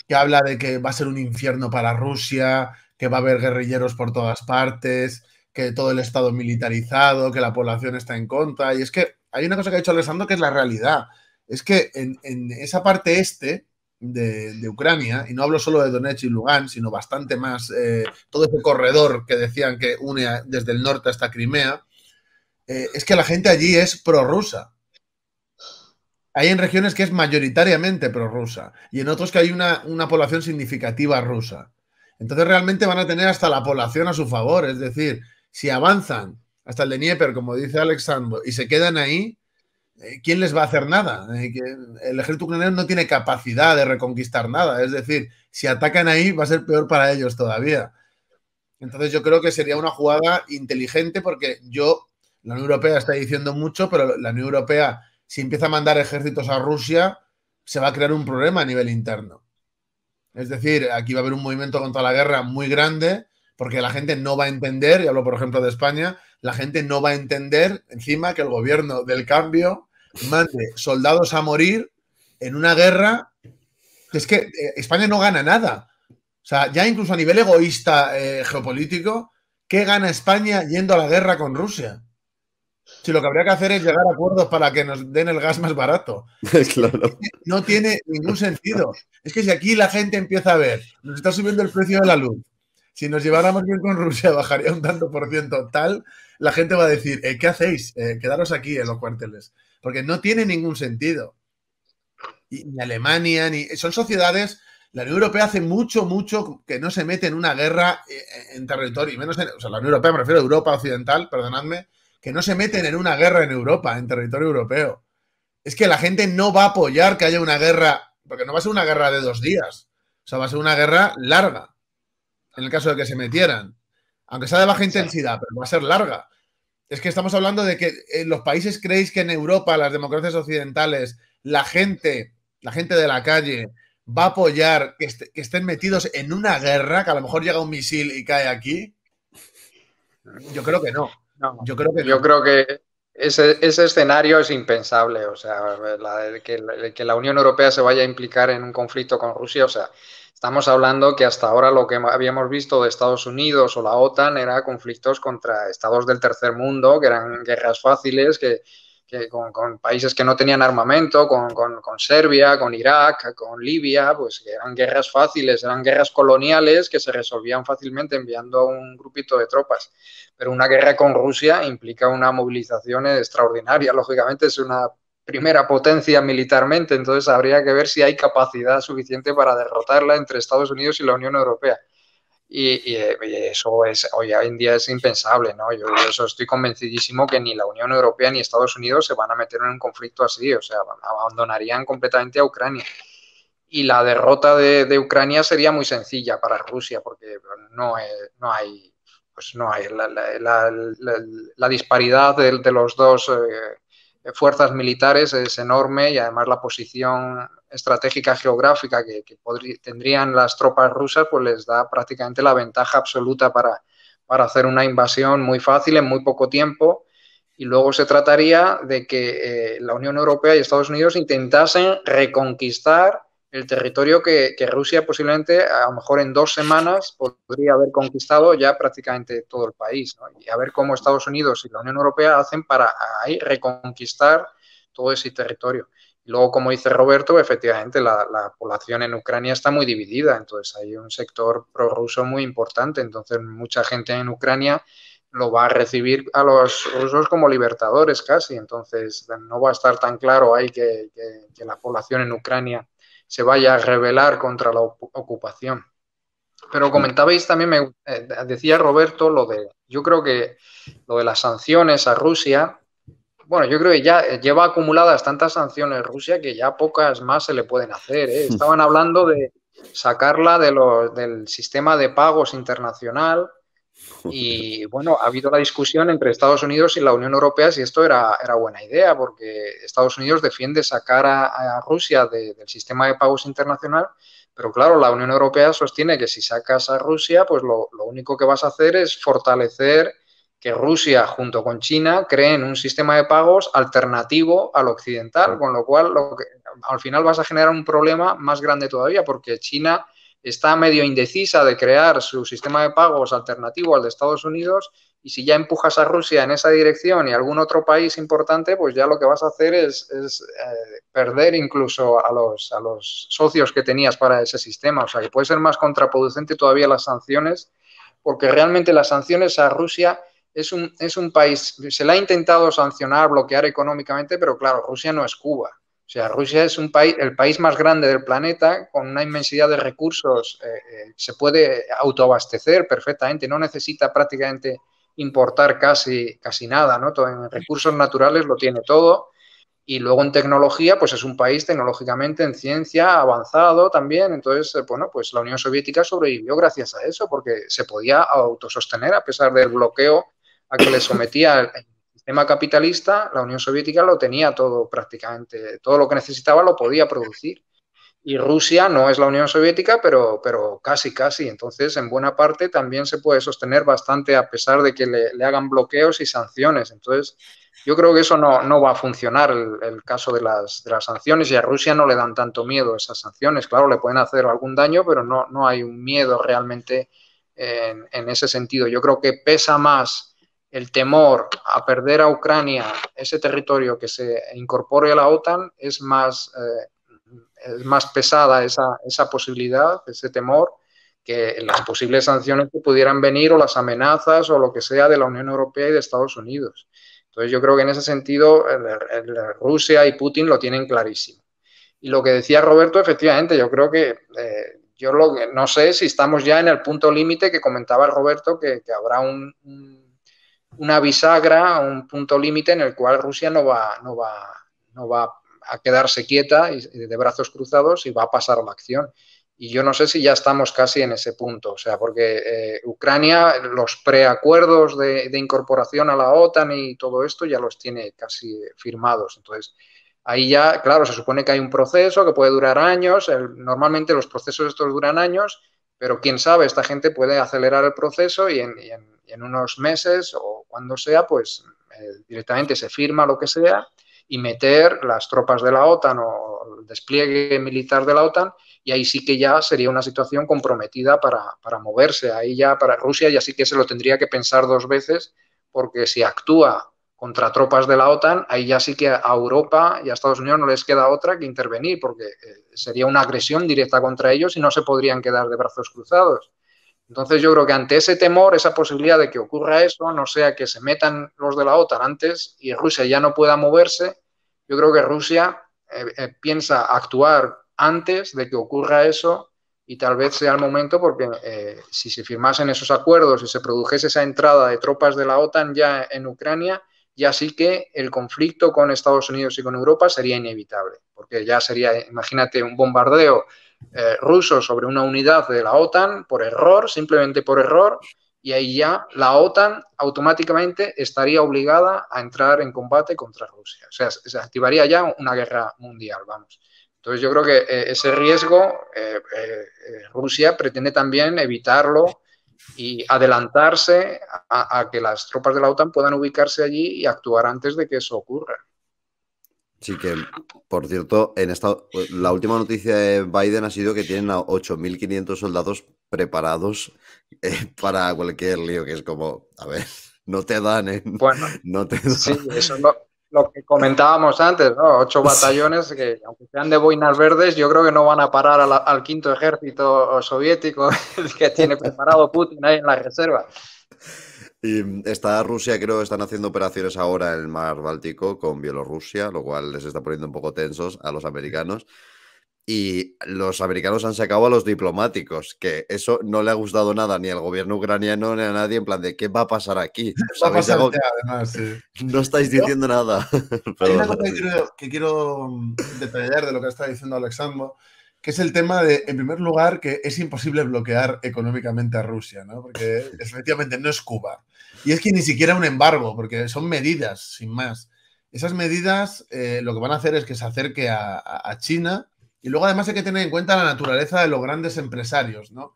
que habla de que va a ser un infierno para Rusia, que va a haber guerrilleros por todas partes, que todo el Estado militarizado, que la población está en contra. Y es que hay una cosa que ha dicho Alessandro que es la realidad. Es que en, esa parte este de, Ucrania, y no hablo solo de Donetsk y Lugansk, sino bastante más, eh, todo ese corredor que decían que une desde el norte hasta Crimea, eh, es que la gente allí es prorrusa. Hay en regiones que es mayoritariamente prorrusa y en otros que hay una, población significativa rusa. Entonces realmente van a tener hasta la población a su favor. Es decir, si avanzan hasta el de Dnieper, como dice Alexandro, y se quedan ahí, eh, ¿quién les va a hacer nada? El ejército ucraniano no tiene capacidad de reconquistar nada. Es decir, si atacan ahí va a ser peor para ellos todavía. Entonces yo creo que sería una jugada inteligente porque yo, la Unión Europea está diciendo mucho, pero la Unión Europea si empieza a mandar ejércitos a Rusia, se va a crear un problema a nivel interno. Es decir, aquí va a haber un movimiento contra la guerra muy grande, porque la gente no va a entender, y hablo por ejemplo de España, la gente no va a entender encima que el gobierno del cambio mande soldados a morir en una guerra es que eh, España no gana nada. O sea, ya incluso a nivel egoísta eh, geopolítico, ¿qué gana España yendo a la guerra con Rusia? si lo que habría que hacer es llegar a acuerdos para que nos den el gas más barato. No tiene ningún sentido. Es que si aquí la gente empieza a ver, nos está subiendo el precio de la luz, si nos lleváramos bien con Rusia, bajaría un tanto por ciento tal, la gente va a decir, eh, ¿qué hacéis? Eh, quedaros aquí en los cuarteles. Porque no tiene ningún sentido. ni Alemania, ni... Son sociedades... La Unión Europea hace mucho, mucho que no se mete en una guerra eh, en territorio, y menos en, o sea, la Unión Europea, me refiero a Europa Occidental, perdonadme, que no se meten en una guerra en Europa, en territorio europeo. Es que la gente no va a apoyar que haya una guerra, porque no va a ser una guerra de dos días, o sea, va a ser una guerra larga, en el caso de que se metieran, aunque sea de baja intensidad, pero va a ser larga. Es que estamos hablando de que eh, los países creéis que en Europa, las democracias occidentales, la gente, la gente de la calle, va a apoyar que estén metidos en una guerra, que a lo mejor llega un misil y cae aquí. Yo creo que no yo creo que. ese, escenario es impensable, o sea, que, la, que, la Unión Europea se vaya a implicar en un conflicto con Rusia, o sea, estamos hablando que hasta ahora lo que habíamos visto de Estados Unidos o la OTAN era conflictos contra estados del tercer mundo, que eran guerras fáciles, que, que con, países que no tenían armamento, con, con, Serbia, con Irak, con Libia, pues eran guerras fáciles, eran guerras coloniales que se resolvían fácilmente enviando a un grupito de tropas. Pero una guerra con Rusia implica una movilización extraordinaria, lógicamente es una primera potencia militarmente, entonces habría que ver si hay capacidad suficiente para derrotarla entre Estados Unidos y la Unión Europea. Y, eso es, hoy en día es impensable, ¿no? Yo, eso estoy convencidísimo que ni la Unión Europea ni Estados Unidos se van a meter en un conflicto así, o sea, abandonarían completamente a Ucrania. Y la derrota de, de Ucrania sería muy sencilla para Rusia, porque no, no hay, pues no hay la, la, la, disparidad de, los dos eh, fuerzas militares es enorme y además la posición estratégica geográfica que, tendrían las tropas rusas pues les da prácticamente la ventaja absoluta para, hacer una invasión muy fácil en muy poco tiempo. Y luego se trataría de que eh, la Unión Europea y Estados Unidos intentasen reconquistar el territorio que, Rusia posiblemente a lo mejor en dos semanas podría haber conquistado ya prácticamente todo el país. Y a ver cómo Estados Unidos y la Unión Europea hacen para ahí reconquistar todo ese territorio. Y luego, como dice Roberto, efectivamente la, población en Ucrania está muy dividida, entonces hay un sector prorruso muy importante, entonces mucha gente en Ucrania lo va a recibir a los rusos como libertadores casi, entonces no va a estar tan claro ahí que, que la población en Ucrania se vaya a rebelar contra la ocupación. Pero comentabais también, me, eh, decía Roberto, lo de, yo creo que lo de las sanciones a Rusia, bueno, yo creo que ya eh, lleva acumuladas tantas sanciones Rusia que ya pocas más se le pueden hacer. ¿eh? Estaban hablando de sacarla del sistema de pagos internacional, y bueno, ha habido la discusión entre Estados Unidos y la Unión Europea si esto era, era buena idea, porque Estados Unidos defiende sacar a, Rusia del sistema de pagos internacional, pero claro, la Unión Europea sostiene que si sacas a Rusia, pues lo, único que vas a hacer es fortalecer que Rusia junto con China creen un sistema de pagos alternativo al occidental, con lo cual lo que, al final vas a generar un problema más grande todavía, porque China está medio indecisa de crear su sistema de pagos alternativo al de Estados Unidos y si ya empujas a Rusia en esa dirección y algún otro país importante, pues ya lo que vas a hacer es, eh, perder incluso a los, a los socios que tenías para ese sistema. O sea, que puede ser más contraproducente todavía las sanciones, porque realmente las sanciones a Rusia es un, es un país, se le ha intentado sancionar, bloquear económicamente, pero claro, Rusia no es Cuba sea, Rusia es un país, el país más grande del planeta, con una inmensidad de recursos, eh, eh, se puede autoabastecer perfectamente, no necesita prácticamente importar casi, casi nada, ¿no? en recursos naturales lo tiene todo. Y luego en tecnología, pues es un país tecnológicamente en ciencia avanzado también. Entonces, eh, bueno, pues la Unión Soviética sobrevivió gracias a eso, porque se podía autosostener a pesar del bloqueo a que le sometía el tema capitalista, la Unión Soviética lo tenía todo prácticamente, todo lo que necesitaba lo podía producir. Y Rusia no es la Unión Soviética, pero, pero casi, casi. Entonces, en buena parte también se puede sostener bastante a pesar de que le, hagan bloqueos y sanciones. Entonces, yo creo que eso no, va a funcionar el, caso de las, sanciones y a Rusia no le dan tanto miedo esas sanciones. Claro, le pueden hacer algún daño, pero no, no hay un miedo realmente en, en ese sentido. Yo creo que pesa más el temor a perder a Ucrania, ese territorio que se incorpore a la OTAN, es más, eh, es más pesada esa, posibilidad, ese temor, que las posibles sanciones que pudieran venir o las amenazas o lo que sea de la Unión Europea y de Estados Unidos. Entonces yo creo que en ese sentido Rusia y Putin lo tienen clarísimo. Y lo que decía Roberto, efectivamente, yo creo que... Eh, yo no sé si estamos ya en el punto límite que comentaba Roberto, que, habrá un una bisagra, un punto límite en el cual Rusia no va, no va, no va a quedarse quieta y de brazos cruzados y va a pasar a la acción. Y yo no sé si ya estamos casi en ese punto, o sea, porque eh, Ucrania, los preacuerdos de, incorporación a la OTAN y todo esto ya los tiene casi firmados. Entonces, ahí ya, claro, se supone que hay un proceso que puede durar años, normalmente los procesos estos duran años, pero quién sabe, esta gente puede acelerar el proceso y en unos meses o cuando sea, pues eh, directamente se firma lo que sea y meter las tropas de la OTAN o el despliegue militar de la OTAN y ahí sí que ya sería una situación comprometida para, para moverse. Ahí ya para Rusia ya sí que se lo tendría que pensar dos veces porque si actúa contra tropas de la OTAN, ahí ya sí que a Europa y a Estados Unidos no les queda otra que intervenir porque eh, sería una agresión directa contra ellos y no se podrían quedar de brazos cruzados. Entonces yo creo que ante ese temor, esa posibilidad de que ocurra eso, no sea que se metan los de la OTAN antes y Rusia ya no pueda moverse, yo creo que Rusia eh, eh, piensa actuar antes de que ocurra eso y tal vez sea el momento porque eh, si se firmasen esos acuerdos y se produjese esa entrada de tropas de la OTAN ya en Ucrania, ya sí que el conflicto con Estados Unidos y con Europa sería inevitable, porque ya sería, imagínate, un bombardeo eh, ruso sobre una unidad de la OTAN por error, simplemente por error, y ahí ya la OTAN automáticamente estaría obligada a entrar en combate contra Rusia. O sea, se activaría ya una guerra mundial, vamos. Entonces yo creo que eh, ese riesgo eh, Rusia pretende también evitarlo y adelantarse a que las tropas de la OTAN puedan ubicarse allí y actuar antes de que eso ocurra. Así que, por cierto, en esta, la última noticia de Biden ha sido que tienen a 8.500 soldados preparados eh, para cualquier lío, que es como, a ver, no te dan, ¿eh? Bueno, Sí, eso es lo, que comentábamos antes, ¿no? Ocho batallones que, aunque sean de boinas verdes, yo creo que no van a parar al quinto ejército soviético que tiene preparado Putin ahí en la reserva. Y mm, está Rusia, creo, están haciendo operaciones ahora en el mar Báltico con Bielorrusia, lo cual les está poniendo un poco tensos a los americanos. Y los americanos han sacado a los diplomáticos, que eso no le ha gustado nada ni al gobierno ucraniano ni a nadie, en plan de qué va a pasar aquí. además, No estáis diciendo nada. Hay una cosa que quiero, mm, detallar de lo que está diciendo Alexandro, que es el tema de, en primer lugar, que es imposible bloquear económicamente a Rusia, ¿no? Porque efectivamente no es Cuba. Y es que ni siquiera un embargo, porque son medidas, sin más. Esas medidas eh, lo que van a hacer es que se acerque a, China y luego además hay que tener en cuenta la naturaleza de los grandes empresarios, ¿no?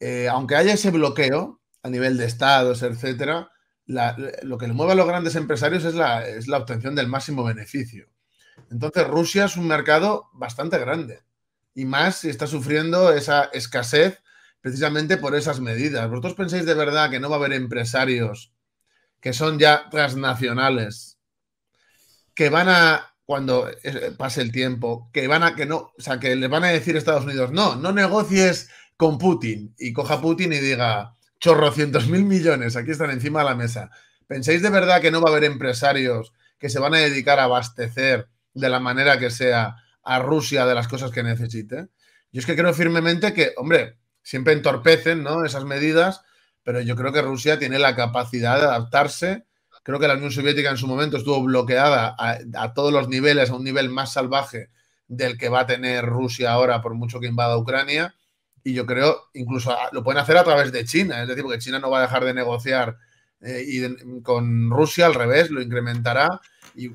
Eh, aunque haya ese bloqueo a nivel de estados, etcétera, lo que le mueve a los grandes empresarios es la, es la obtención del máximo beneficio. Entonces Rusia es un mercado bastante grande y más si está sufriendo esa escasez precisamente por esas medidas. ¿Vosotros pensáis de verdad que no va a haber empresarios que son ya transnacionales, que van a, cuando pase el tiempo, que van a, que no, o sea, que les van a decir a Estados Unidos, no, no negocies con Putin y coja Putin y diga, cientos mil millones, aquí están encima de la mesa. ¿Pensáis de verdad que no va a haber empresarios que se van a dedicar a abastecer de la manera que sea a Rusia de las cosas que necesite? Yo es que creo firmemente que, hombre, siempre entorpecen ¿no? esas medidas, pero yo creo que Rusia tiene la capacidad de adaptarse. Creo que la Unión Soviética en su momento estuvo bloqueada a, todos los niveles, a un nivel más salvaje del que va a tener Rusia ahora, por mucho que invada Ucrania. Y yo creo, incluso lo pueden hacer a través de China, es decir, porque China no va a dejar de negociar eh, y con Rusia al revés, lo incrementará. Y,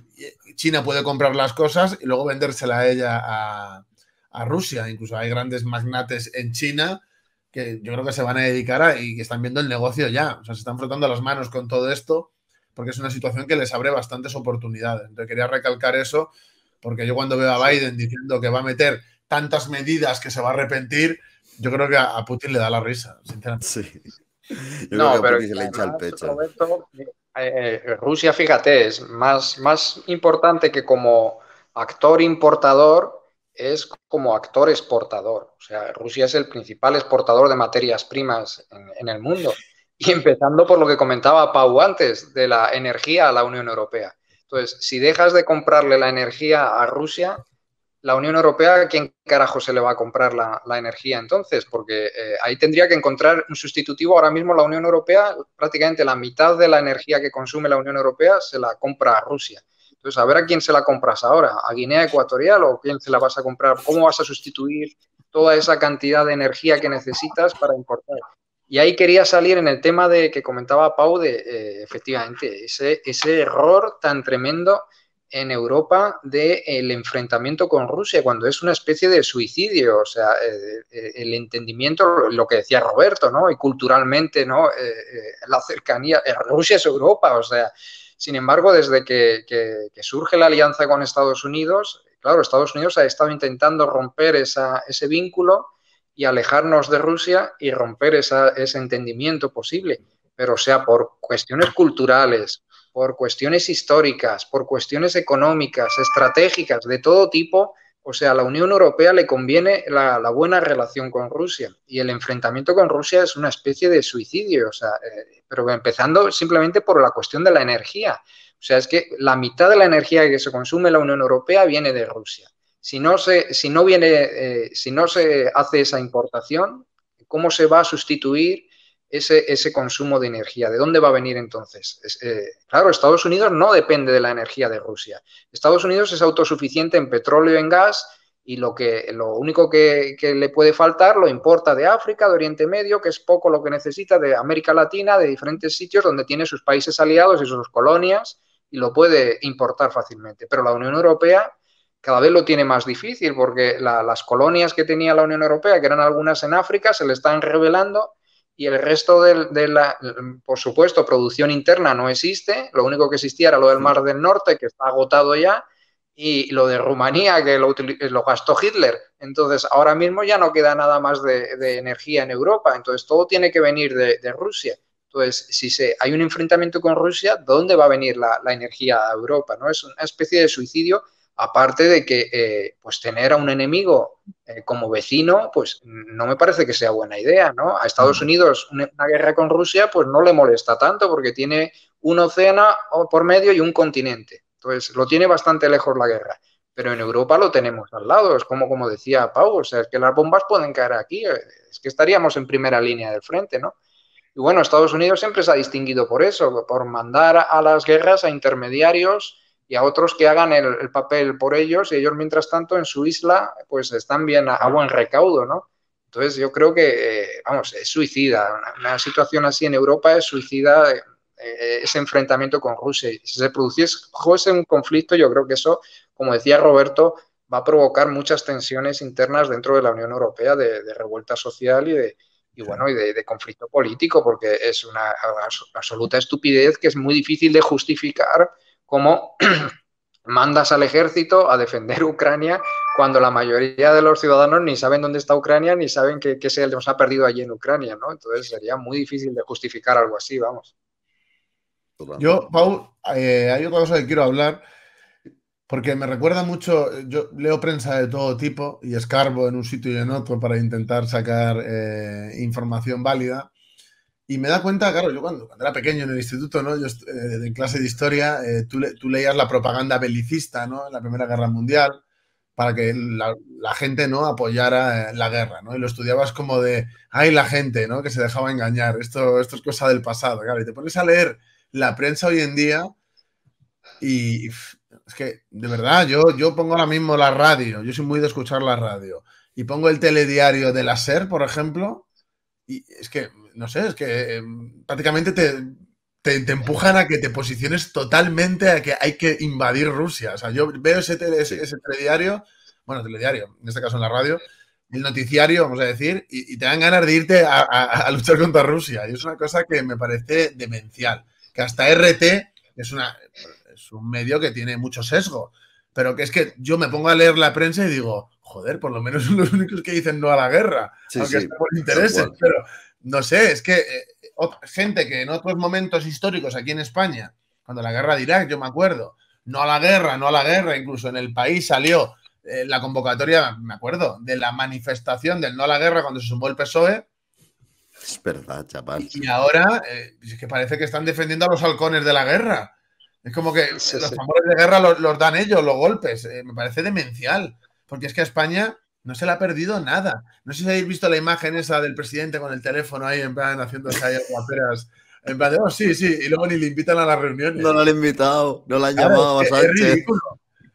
China puede comprar las cosas y luego vendérsela a ella a, a Rusia. Incluso hay grandes magnates en China que yo creo que se van a dedicar a y que están viendo el negocio ya. O sea, se están frotando las manos con todo esto porque es una situación que les abre bastantes oportunidades. Entonces quería recalcar eso porque yo cuando veo a Biden diciendo que va a meter tantas medidas que se va a arrepentir, yo creo que a, Putin le da la risa, sinceramente. Sí. Yo no, pero le hincha el pecho. Este eh, eh, Rusia, fíjate, es más, más importante que como actor importador es como actor exportador. O sea, Rusia es el principal exportador de materias primas en, el mundo. Y empezando por lo que comentaba Pau antes, de la energía a la Unión Europea. Entonces, si dejas de comprarle la energía a Rusia, la Unión Europea, ¿quién carajo se le va a comprar la, energía entonces? Porque eh, ahí tendría que encontrar un sustitutivo. Ahora mismo la Unión Europea, prácticamente la mitad de la energía que consume la Unión Europea se la compra a Rusia. Entonces, a ver a quién se la compras ahora, a Guinea Ecuatorial o quién se la vas a comprar, cómo vas a sustituir toda esa cantidad de energía que necesitas para importar. Y ahí quería salir en el tema de que comentaba Pau de, eh, efectivamente, ese, ese error tan tremendo en Europa del enfrentamiento con Rusia, cuando es una especie de suicidio, o sea, eh, eh, el entendimiento, lo que decía Roberto, ¿no? Y culturalmente, ¿no? la cercanía, Rusia es Europa, o sea, sin embargo, desde que, surge la alianza con Estados Unidos, claro, Estados Unidos ha estado intentando romper ese vínculo y alejarnos de Rusia y romper ese entendimiento posible, pero sea por cuestiones culturales, por cuestiones históricas, por cuestiones económicas, estratégicas, de todo tipo, o sea, a la Unión Europea le conviene la, buena relación con Rusia y el enfrentamiento con Rusia es una especie de suicidio, o sea, eh, pero empezando simplemente por la cuestión de la energía. O sea, es que la mitad de la energía que se consume en la Unión Europea viene de Rusia. Si no si no viene, eh, si no se hace esa importación, ¿cómo se va a sustituir ese, ese consumo de energía. ¿De dónde va a venir entonces? Eh, claro, Estados Unidos no depende de la energía de Rusia. Estados Unidos es autosuficiente en petróleo, y en gas, y lo, que, lo único que, le puede faltar lo importa de África, de Oriente Medio, que es poco lo que necesita, de América Latina, de diferentes sitios donde tiene sus países aliados y sus colonias, y lo puede importar fácilmente. Pero la Unión Europea cada vez lo tiene más difícil porque las colonias que tenía la Unión Europea, que eran algunas en África, se le están revelando y el resto de, la, por supuesto, producción interna no existe, lo único que existía era lo del Mar del Norte, que está agotado ya, y lo de Rumanía, que lo, lo gastó Hitler. Entonces, ahora mismo ya no queda nada más de, energía en Europa, entonces todo tiene que venir de, Rusia. Entonces, si se, hay un enfrentamiento con Rusia, ¿dónde va a venir la, la energía a Europa? ¿no? Es una especie de suicidio Aparte de que eh, pues tener a un enemigo eh, como vecino, pues no me parece que sea buena idea, ¿no? A Estados mm. Unidos una, guerra con Rusia pues no le molesta tanto porque tiene un océano por medio y un continente. Entonces lo tiene bastante lejos la guerra. Pero en Europa lo tenemos al lado, es como, como decía Pau, o sea, es que las bombas pueden caer aquí, eh, es que estaríamos en primera línea del frente, ¿no? Y bueno, Estados Unidos siempre se ha distinguido por eso, por mandar a las guerras a intermediarios y a otros que hagan el, papel por ellos y ellos mientras tanto en su isla pues están bien a, buen recaudo, ¿no? Entonces yo creo que, eh, vamos, es suicida, una, situación así en Europa es suicida eh, eh, ese enfrentamiento con Rusia. Y si se produciese un conflicto, yo creo que eso, como decía Roberto, va a provocar muchas tensiones internas dentro de la Unión Europea de, revuelta social y de, y bueno, y de, conflicto político, porque es una absoluta estupidez que es muy difícil de justificar cómo mandas al ejército a defender Ucrania cuando la mayoría de los ciudadanos ni saben dónde está Ucrania ni saben qué, se nos ha perdido allí en Ucrania, ¿no? Entonces sería muy difícil de justificar algo así, vamos. Yo, Paul, eh, hay otra cosa que quiero hablar, porque me recuerda mucho, yo leo prensa de todo tipo y escarbo en un sitio y en otro para intentar sacar eh, información válida. Y me da cuenta, claro, yo cuando, cuando era pequeño en el instituto, ¿no? Yo en eh, clase de historia, eh, tú, leías la propaganda belicista, ¿no? En la Primera Guerra Mundial, para que la, gente, ¿no? Apoyara eh, la guerra, ¿no? Y lo estudiabas como de, ay, la gente, ¿no? Que se dejaba engañar, esto, esto es cosa del pasado, claro. Y te pones a leer la prensa hoy en día y es que, de verdad, yo, yo pongo ahora mismo la radio, yo soy muy de escuchar la radio, y pongo el telediario de la SER, por ejemplo, y es que no sé, es que eh, prácticamente te, te, empujan a que te posiciones totalmente a que hay que invadir Rusia. O sea, yo veo ese, ese, telediario, bueno, telediario, en este caso en la radio, el noticiario, vamos a decir, y, te dan ganas de irte a, luchar contra Rusia. Y es una cosa que me parece demencial. Que hasta RT es, una, es un medio que tiene mucho sesgo. Pero que es que yo me pongo a leer la prensa y digo, joder, por lo menos son los únicos que dicen no a la guerra, aunque por intereses, pero, no sé, es que eh, gente que en otros momentos históricos aquí en España, cuando la guerra de Irak, yo me acuerdo, no a la guerra, no a la guerra, incluso en el país salió eh, la convocatoria, me acuerdo, de la manifestación del no a la guerra cuando se sumó el PSOE. Es verdad, chapas. Y ahora eh, es que parece que están defendiendo a los halcones de la guerra. Es como que los de guerra los, los, dan ellos, los golpes. me parece demencial. Porque es que a España no se le ha perdido nada. No sé si habéis visto la imagen esa del presidente con el teléfono ahí en plan haciéndose ahí guaperas. En plan, oh, sí, sí, y luego ni le invitan a la reunión No lo han invitado, no lo han llamado es que,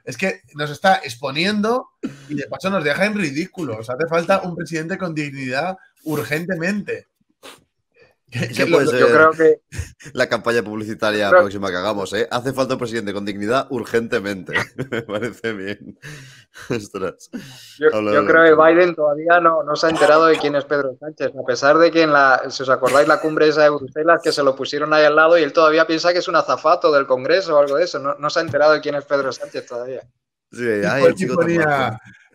Es que nos está exponiendo y de paso nos deja en ridículos. hace falta un presidente con dignidad urgentemente. yo creo que la campaña publicitaria próxima que hagamos, ¿eh? Hace falta un presidente con dignidad urgentemente. Me parece bien. Yo, creo que Biden todavía no, no, se ha enterado de quién es Pedro Sánchez, a pesar de que en si os acordáis, la cumbre esa de Bruselas, que se lo pusieron ahí al lado y él todavía piensa que es un azafato del Congreso o algo de eso. No, se ha enterado de quién es Pedro Sánchez todavía. Sí, ay, el chico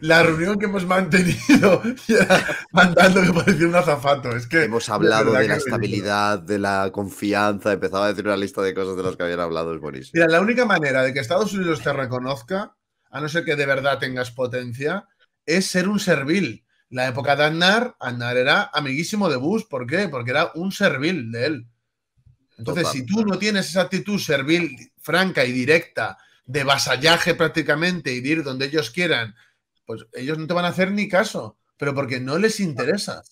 la reunión que hemos mantenido mandando que parecía un azafato. Es que hemos hablado de, la estabilidad, de la confianza. Empezaba a decir una lista de cosas de las que habían hablado. el Boris. Mira, la única manera de que Estados Unidos te reconozca, a no ser que de verdad tengas potencia, es ser un servil. La época de annar Andar era amiguísimo de Bush. ¿Por qué? Porque era un servil de él. Entonces, si tú no tienes esa actitud servil, franca y directa, de vasallaje prácticamente y de ir donde ellos quieran pues ellos no te van a hacer ni caso, pero porque no les interesa.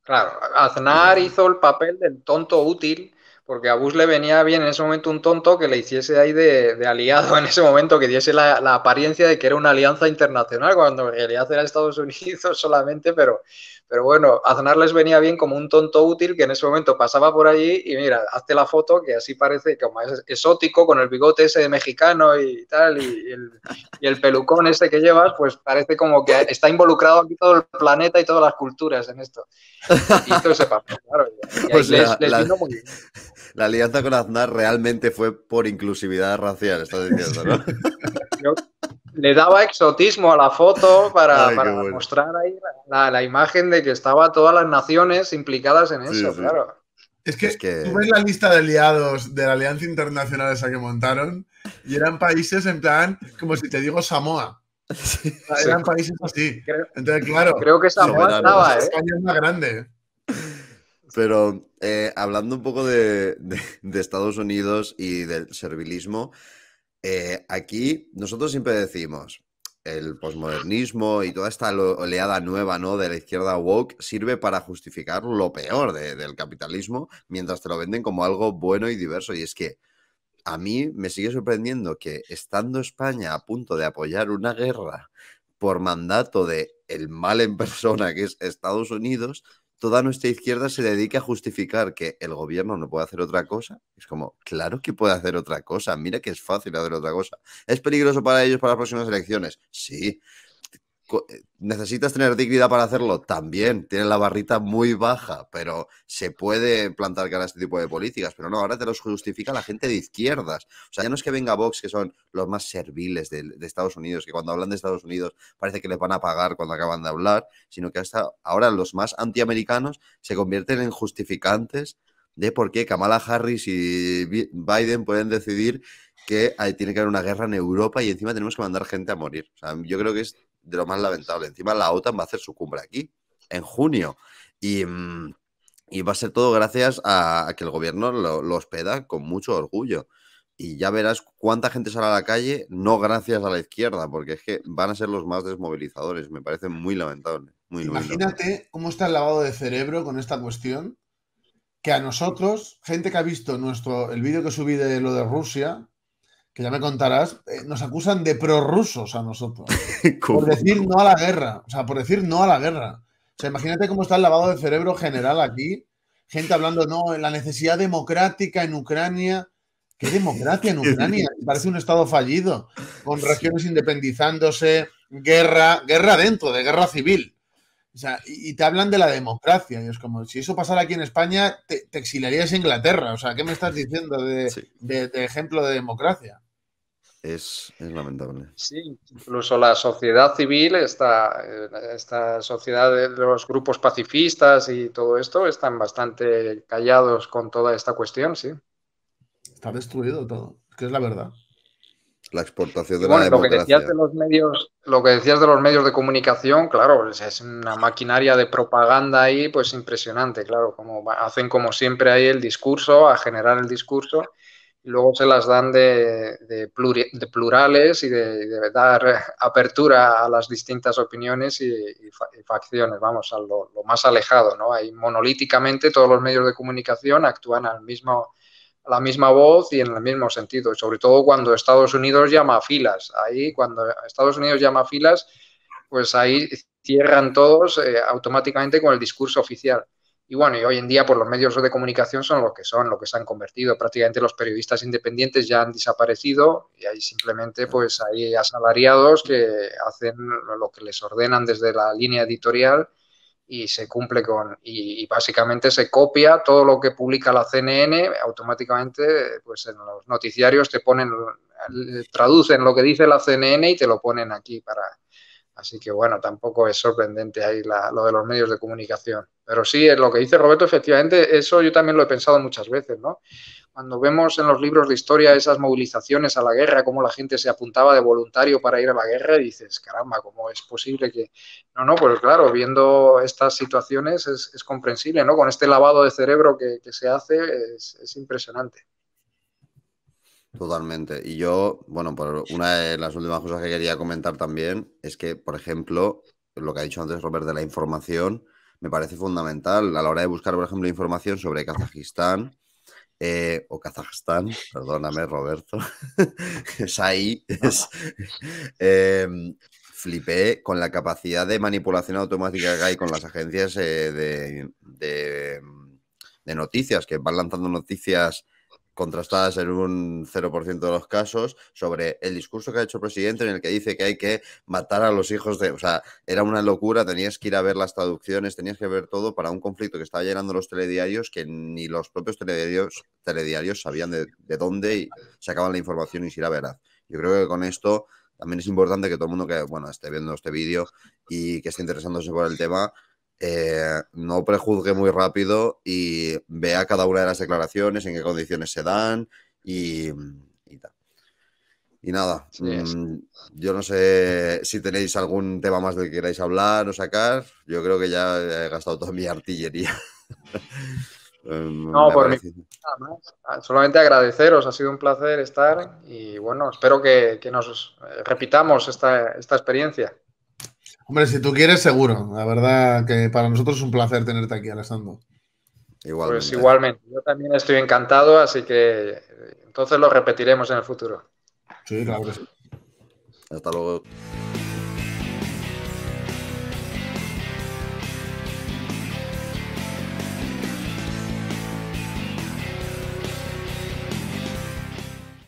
Claro, Aznar hizo el papel del tonto útil, porque a Bush le venía bien en ese momento un tonto que le hiciese ahí de, aliado en ese momento, que diese la, la, apariencia de que era una alianza internacional, cuando en realidad era Estados Unidos solamente, pero, pero bueno, Aznar les venía bien como un tonto útil que en ese momento pasaba por allí y mira, hazte la foto que así parece como es exótico con el bigote ese mexicano y tal y el, pelucón ese que llevas, pues parece como que está involucrado aquí todo el planeta y todas las culturas en esto. Y todo se claro. pues la, alianza con Aznar realmente fue por inclusividad racial, estás diciendo, ¿no? le daba exotismo a la foto para, mostrar ahí la, imagen de que estaba todas las naciones implicadas en eso, claro. Es que, tú ves la lista de aliados de la Alianza Internacional esa que montaron y eran países en plan como si te digo Samoa. Ah, eran países así. Creo, claro. Creo que Samoa estaba, ¿eh? España es más grande. Pero eh, hablando un poco de, de, de Estados Unidos y del servilismo, eh, aquí nosotros siempre decimos, el posmodernismo y toda esta oleada nueva ¿no? de la izquierda woke sirve para justificar lo peor del capitalismo mientras te lo venden como algo bueno y diverso. Y es que a mí me sigue sorprendiendo que estando España a punto de apoyar una guerra por mandato de el mal en persona que es Estados Unidos, toda nuestra izquierda se dedica a justificar que el gobierno no puede hacer otra cosa. Es como, claro que puede hacer otra cosa, mira que es fácil hacer otra cosa. ¿Es peligroso para ellos para las próximas elecciones? Sí. Eh, ¿Necesitas tener dignidad para hacerlo? También, tiene la barrita muy baja, pero se puede plantar cara a este tipo de políticas. Pero no, ahora te los justifica la gente de izquierdas. O sea, ya no es que venga Vox, que son los más serviles de, Estados Unidos, que cuando hablan de Estados Unidos parece que les van a pagar cuando acaban de hablar, sino que hasta ahora los más antiamericanos se convierten en justificantes de por qué Kamala Harris y Biden pueden decidir que tiene que haber una guerra en Europa y encima tenemos que mandar gente a morir. O sea, yo creo que es de lo más lamentable. Encima la OTAN va a hacer su cumbre aquí, en junio. Y, mm, va a ser todo gracias a, que el gobierno lo, hospeda con mucho orgullo. Y ya verás cuánta gente sale a la calle, no gracias a la izquierda, porque es que van a ser los más desmovilizadores. Me parece muy lamentable. Imagínate cómo está el lavado de cerebro con esta cuestión, que a nosotros, gente que ha visto nuestro, el vídeo que subí de lo de Rusia, que ya me contarás, eh, nos acusan de prorrusos a nosotros. Por decir no a la guerra. O sea, por decir no a la guerra. O sea, imagínate cómo está el lavado de cerebro general aquí. Gente hablando, no, la necesidad democrática en Ucrania. ¿Qué democracia en Ucrania? Parece un estado fallido, con regiones independizándose, guerra, guerra dentro, de guerra civil. O sea, y te hablan de la democracia. Y es como, si eso pasara aquí en España, te, exiliarías a Inglaterra. O sea, ¿qué me estás diciendo de ejemplo de democracia? Es, lamentable. Sí, incluso la sociedad civil, esta, sociedad de los grupos pacifistas y todo esto, están bastante callados con toda esta cuestión, sí. Está destruido todo, que es la verdad. La exportación de la democracia. Lo que, decías de los medios, lo que decías de los medios de comunicación, claro, es una maquinaria de propaganda ahí, pues impresionante, claro, como hacen como siempre ahí el discurso, a generar el discurso y luego se las dan de, de, plurales y de, dar apertura a las distintas opiniones y, facciones, vamos, a lo, más alejado, ¿no? Ahí monolíticamente todos los medios de comunicación actúan al mismo, a la misma voz y en el mismo sentido, sobre todo cuando Estados Unidos llama filas, ahí cuando Estados Unidos llama filas, pues ahí cierran todos eh, automáticamente con el discurso oficial. Y bueno, y hoy en día por los medios de comunicación son los que son, lo que se han convertido. Prácticamente los periodistas independientes ya han desaparecido y hay simplemente pues hay asalariados que hacen lo que les ordenan desde la línea editorial y se cumple con y, y, básicamente se copia todo lo que publica la CNN automáticamente pues en los noticiarios te ponen traducen lo que dice la CNN y te lo ponen aquí para Así que bueno, tampoco es sorprendente ahí lo de los medios de comunicación. Pero sí, lo que dice Roberto, efectivamente, eso yo también lo he pensado muchas veces, ¿no? Cuando vemos en los libros de historia esas movilizaciones a la guerra, cómo la gente se apuntaba de voluntario para ir a la guerra, dices, caramba, ¿cómo es posible que...? No, no, pues claro, viendo estas situaciones es, comprensible, ¿no? Con este lavado de cerebro que, se hace es impresionante. Totalmente. Y yo, bueno, por una de las últimas cosas que quería comentar también es que, por ejemplo, lo que ha dicho antes Robert de la información me parece fundamental a la hora de buscar, por ejemplo, información sobre Kazajistán eh, o Kazajistán, perdóname, Roberto, es ahí, em, flipé con la capacidad de manipulación automática que hay con las agencias eh, de noticias, que van lanzando noticias contrastadas en un 0% de los casos, sobre el discurso que ha hecho el presidente en el que dice que hay que matar a los hijos de... O sea, era una locura, tenías que ir a ver las traducciones, tenías que ver todo para un conflicto que estaba llenando los telediarios que ni los propios telediarios, telediarios sabían de, dónde y sacaban la información y si era verdad. Yo creo que con esto también es importante que todo el mundo que bueno, esté viendo este vídeo y que esté interesándose por el tema eh, no prejuzgue muy rápido y vea cada una de las declaraciones, en qué condiciones se dan y, y tal. Y nada, mm, yo no sé si tenéis algún tema más del que queráis hablar o sacar. Yo creo que ya he gastado toda mi artillería. Eh, no, por mí, ah, Solamente agradeceros, ha sido un placer estar y bueno, espero que, nos eh, repitamos esta, esta experiencia. Hombre, si tú quieres, seguro. La verdad que para nosotros es un placer tenerte aquí, Alessandro. Igualmente. Pues igualmente. Yo también estoy encantado, así que eh, entonces lo repetiremos en el futuro. Sí, claro que sí. Hasta luego.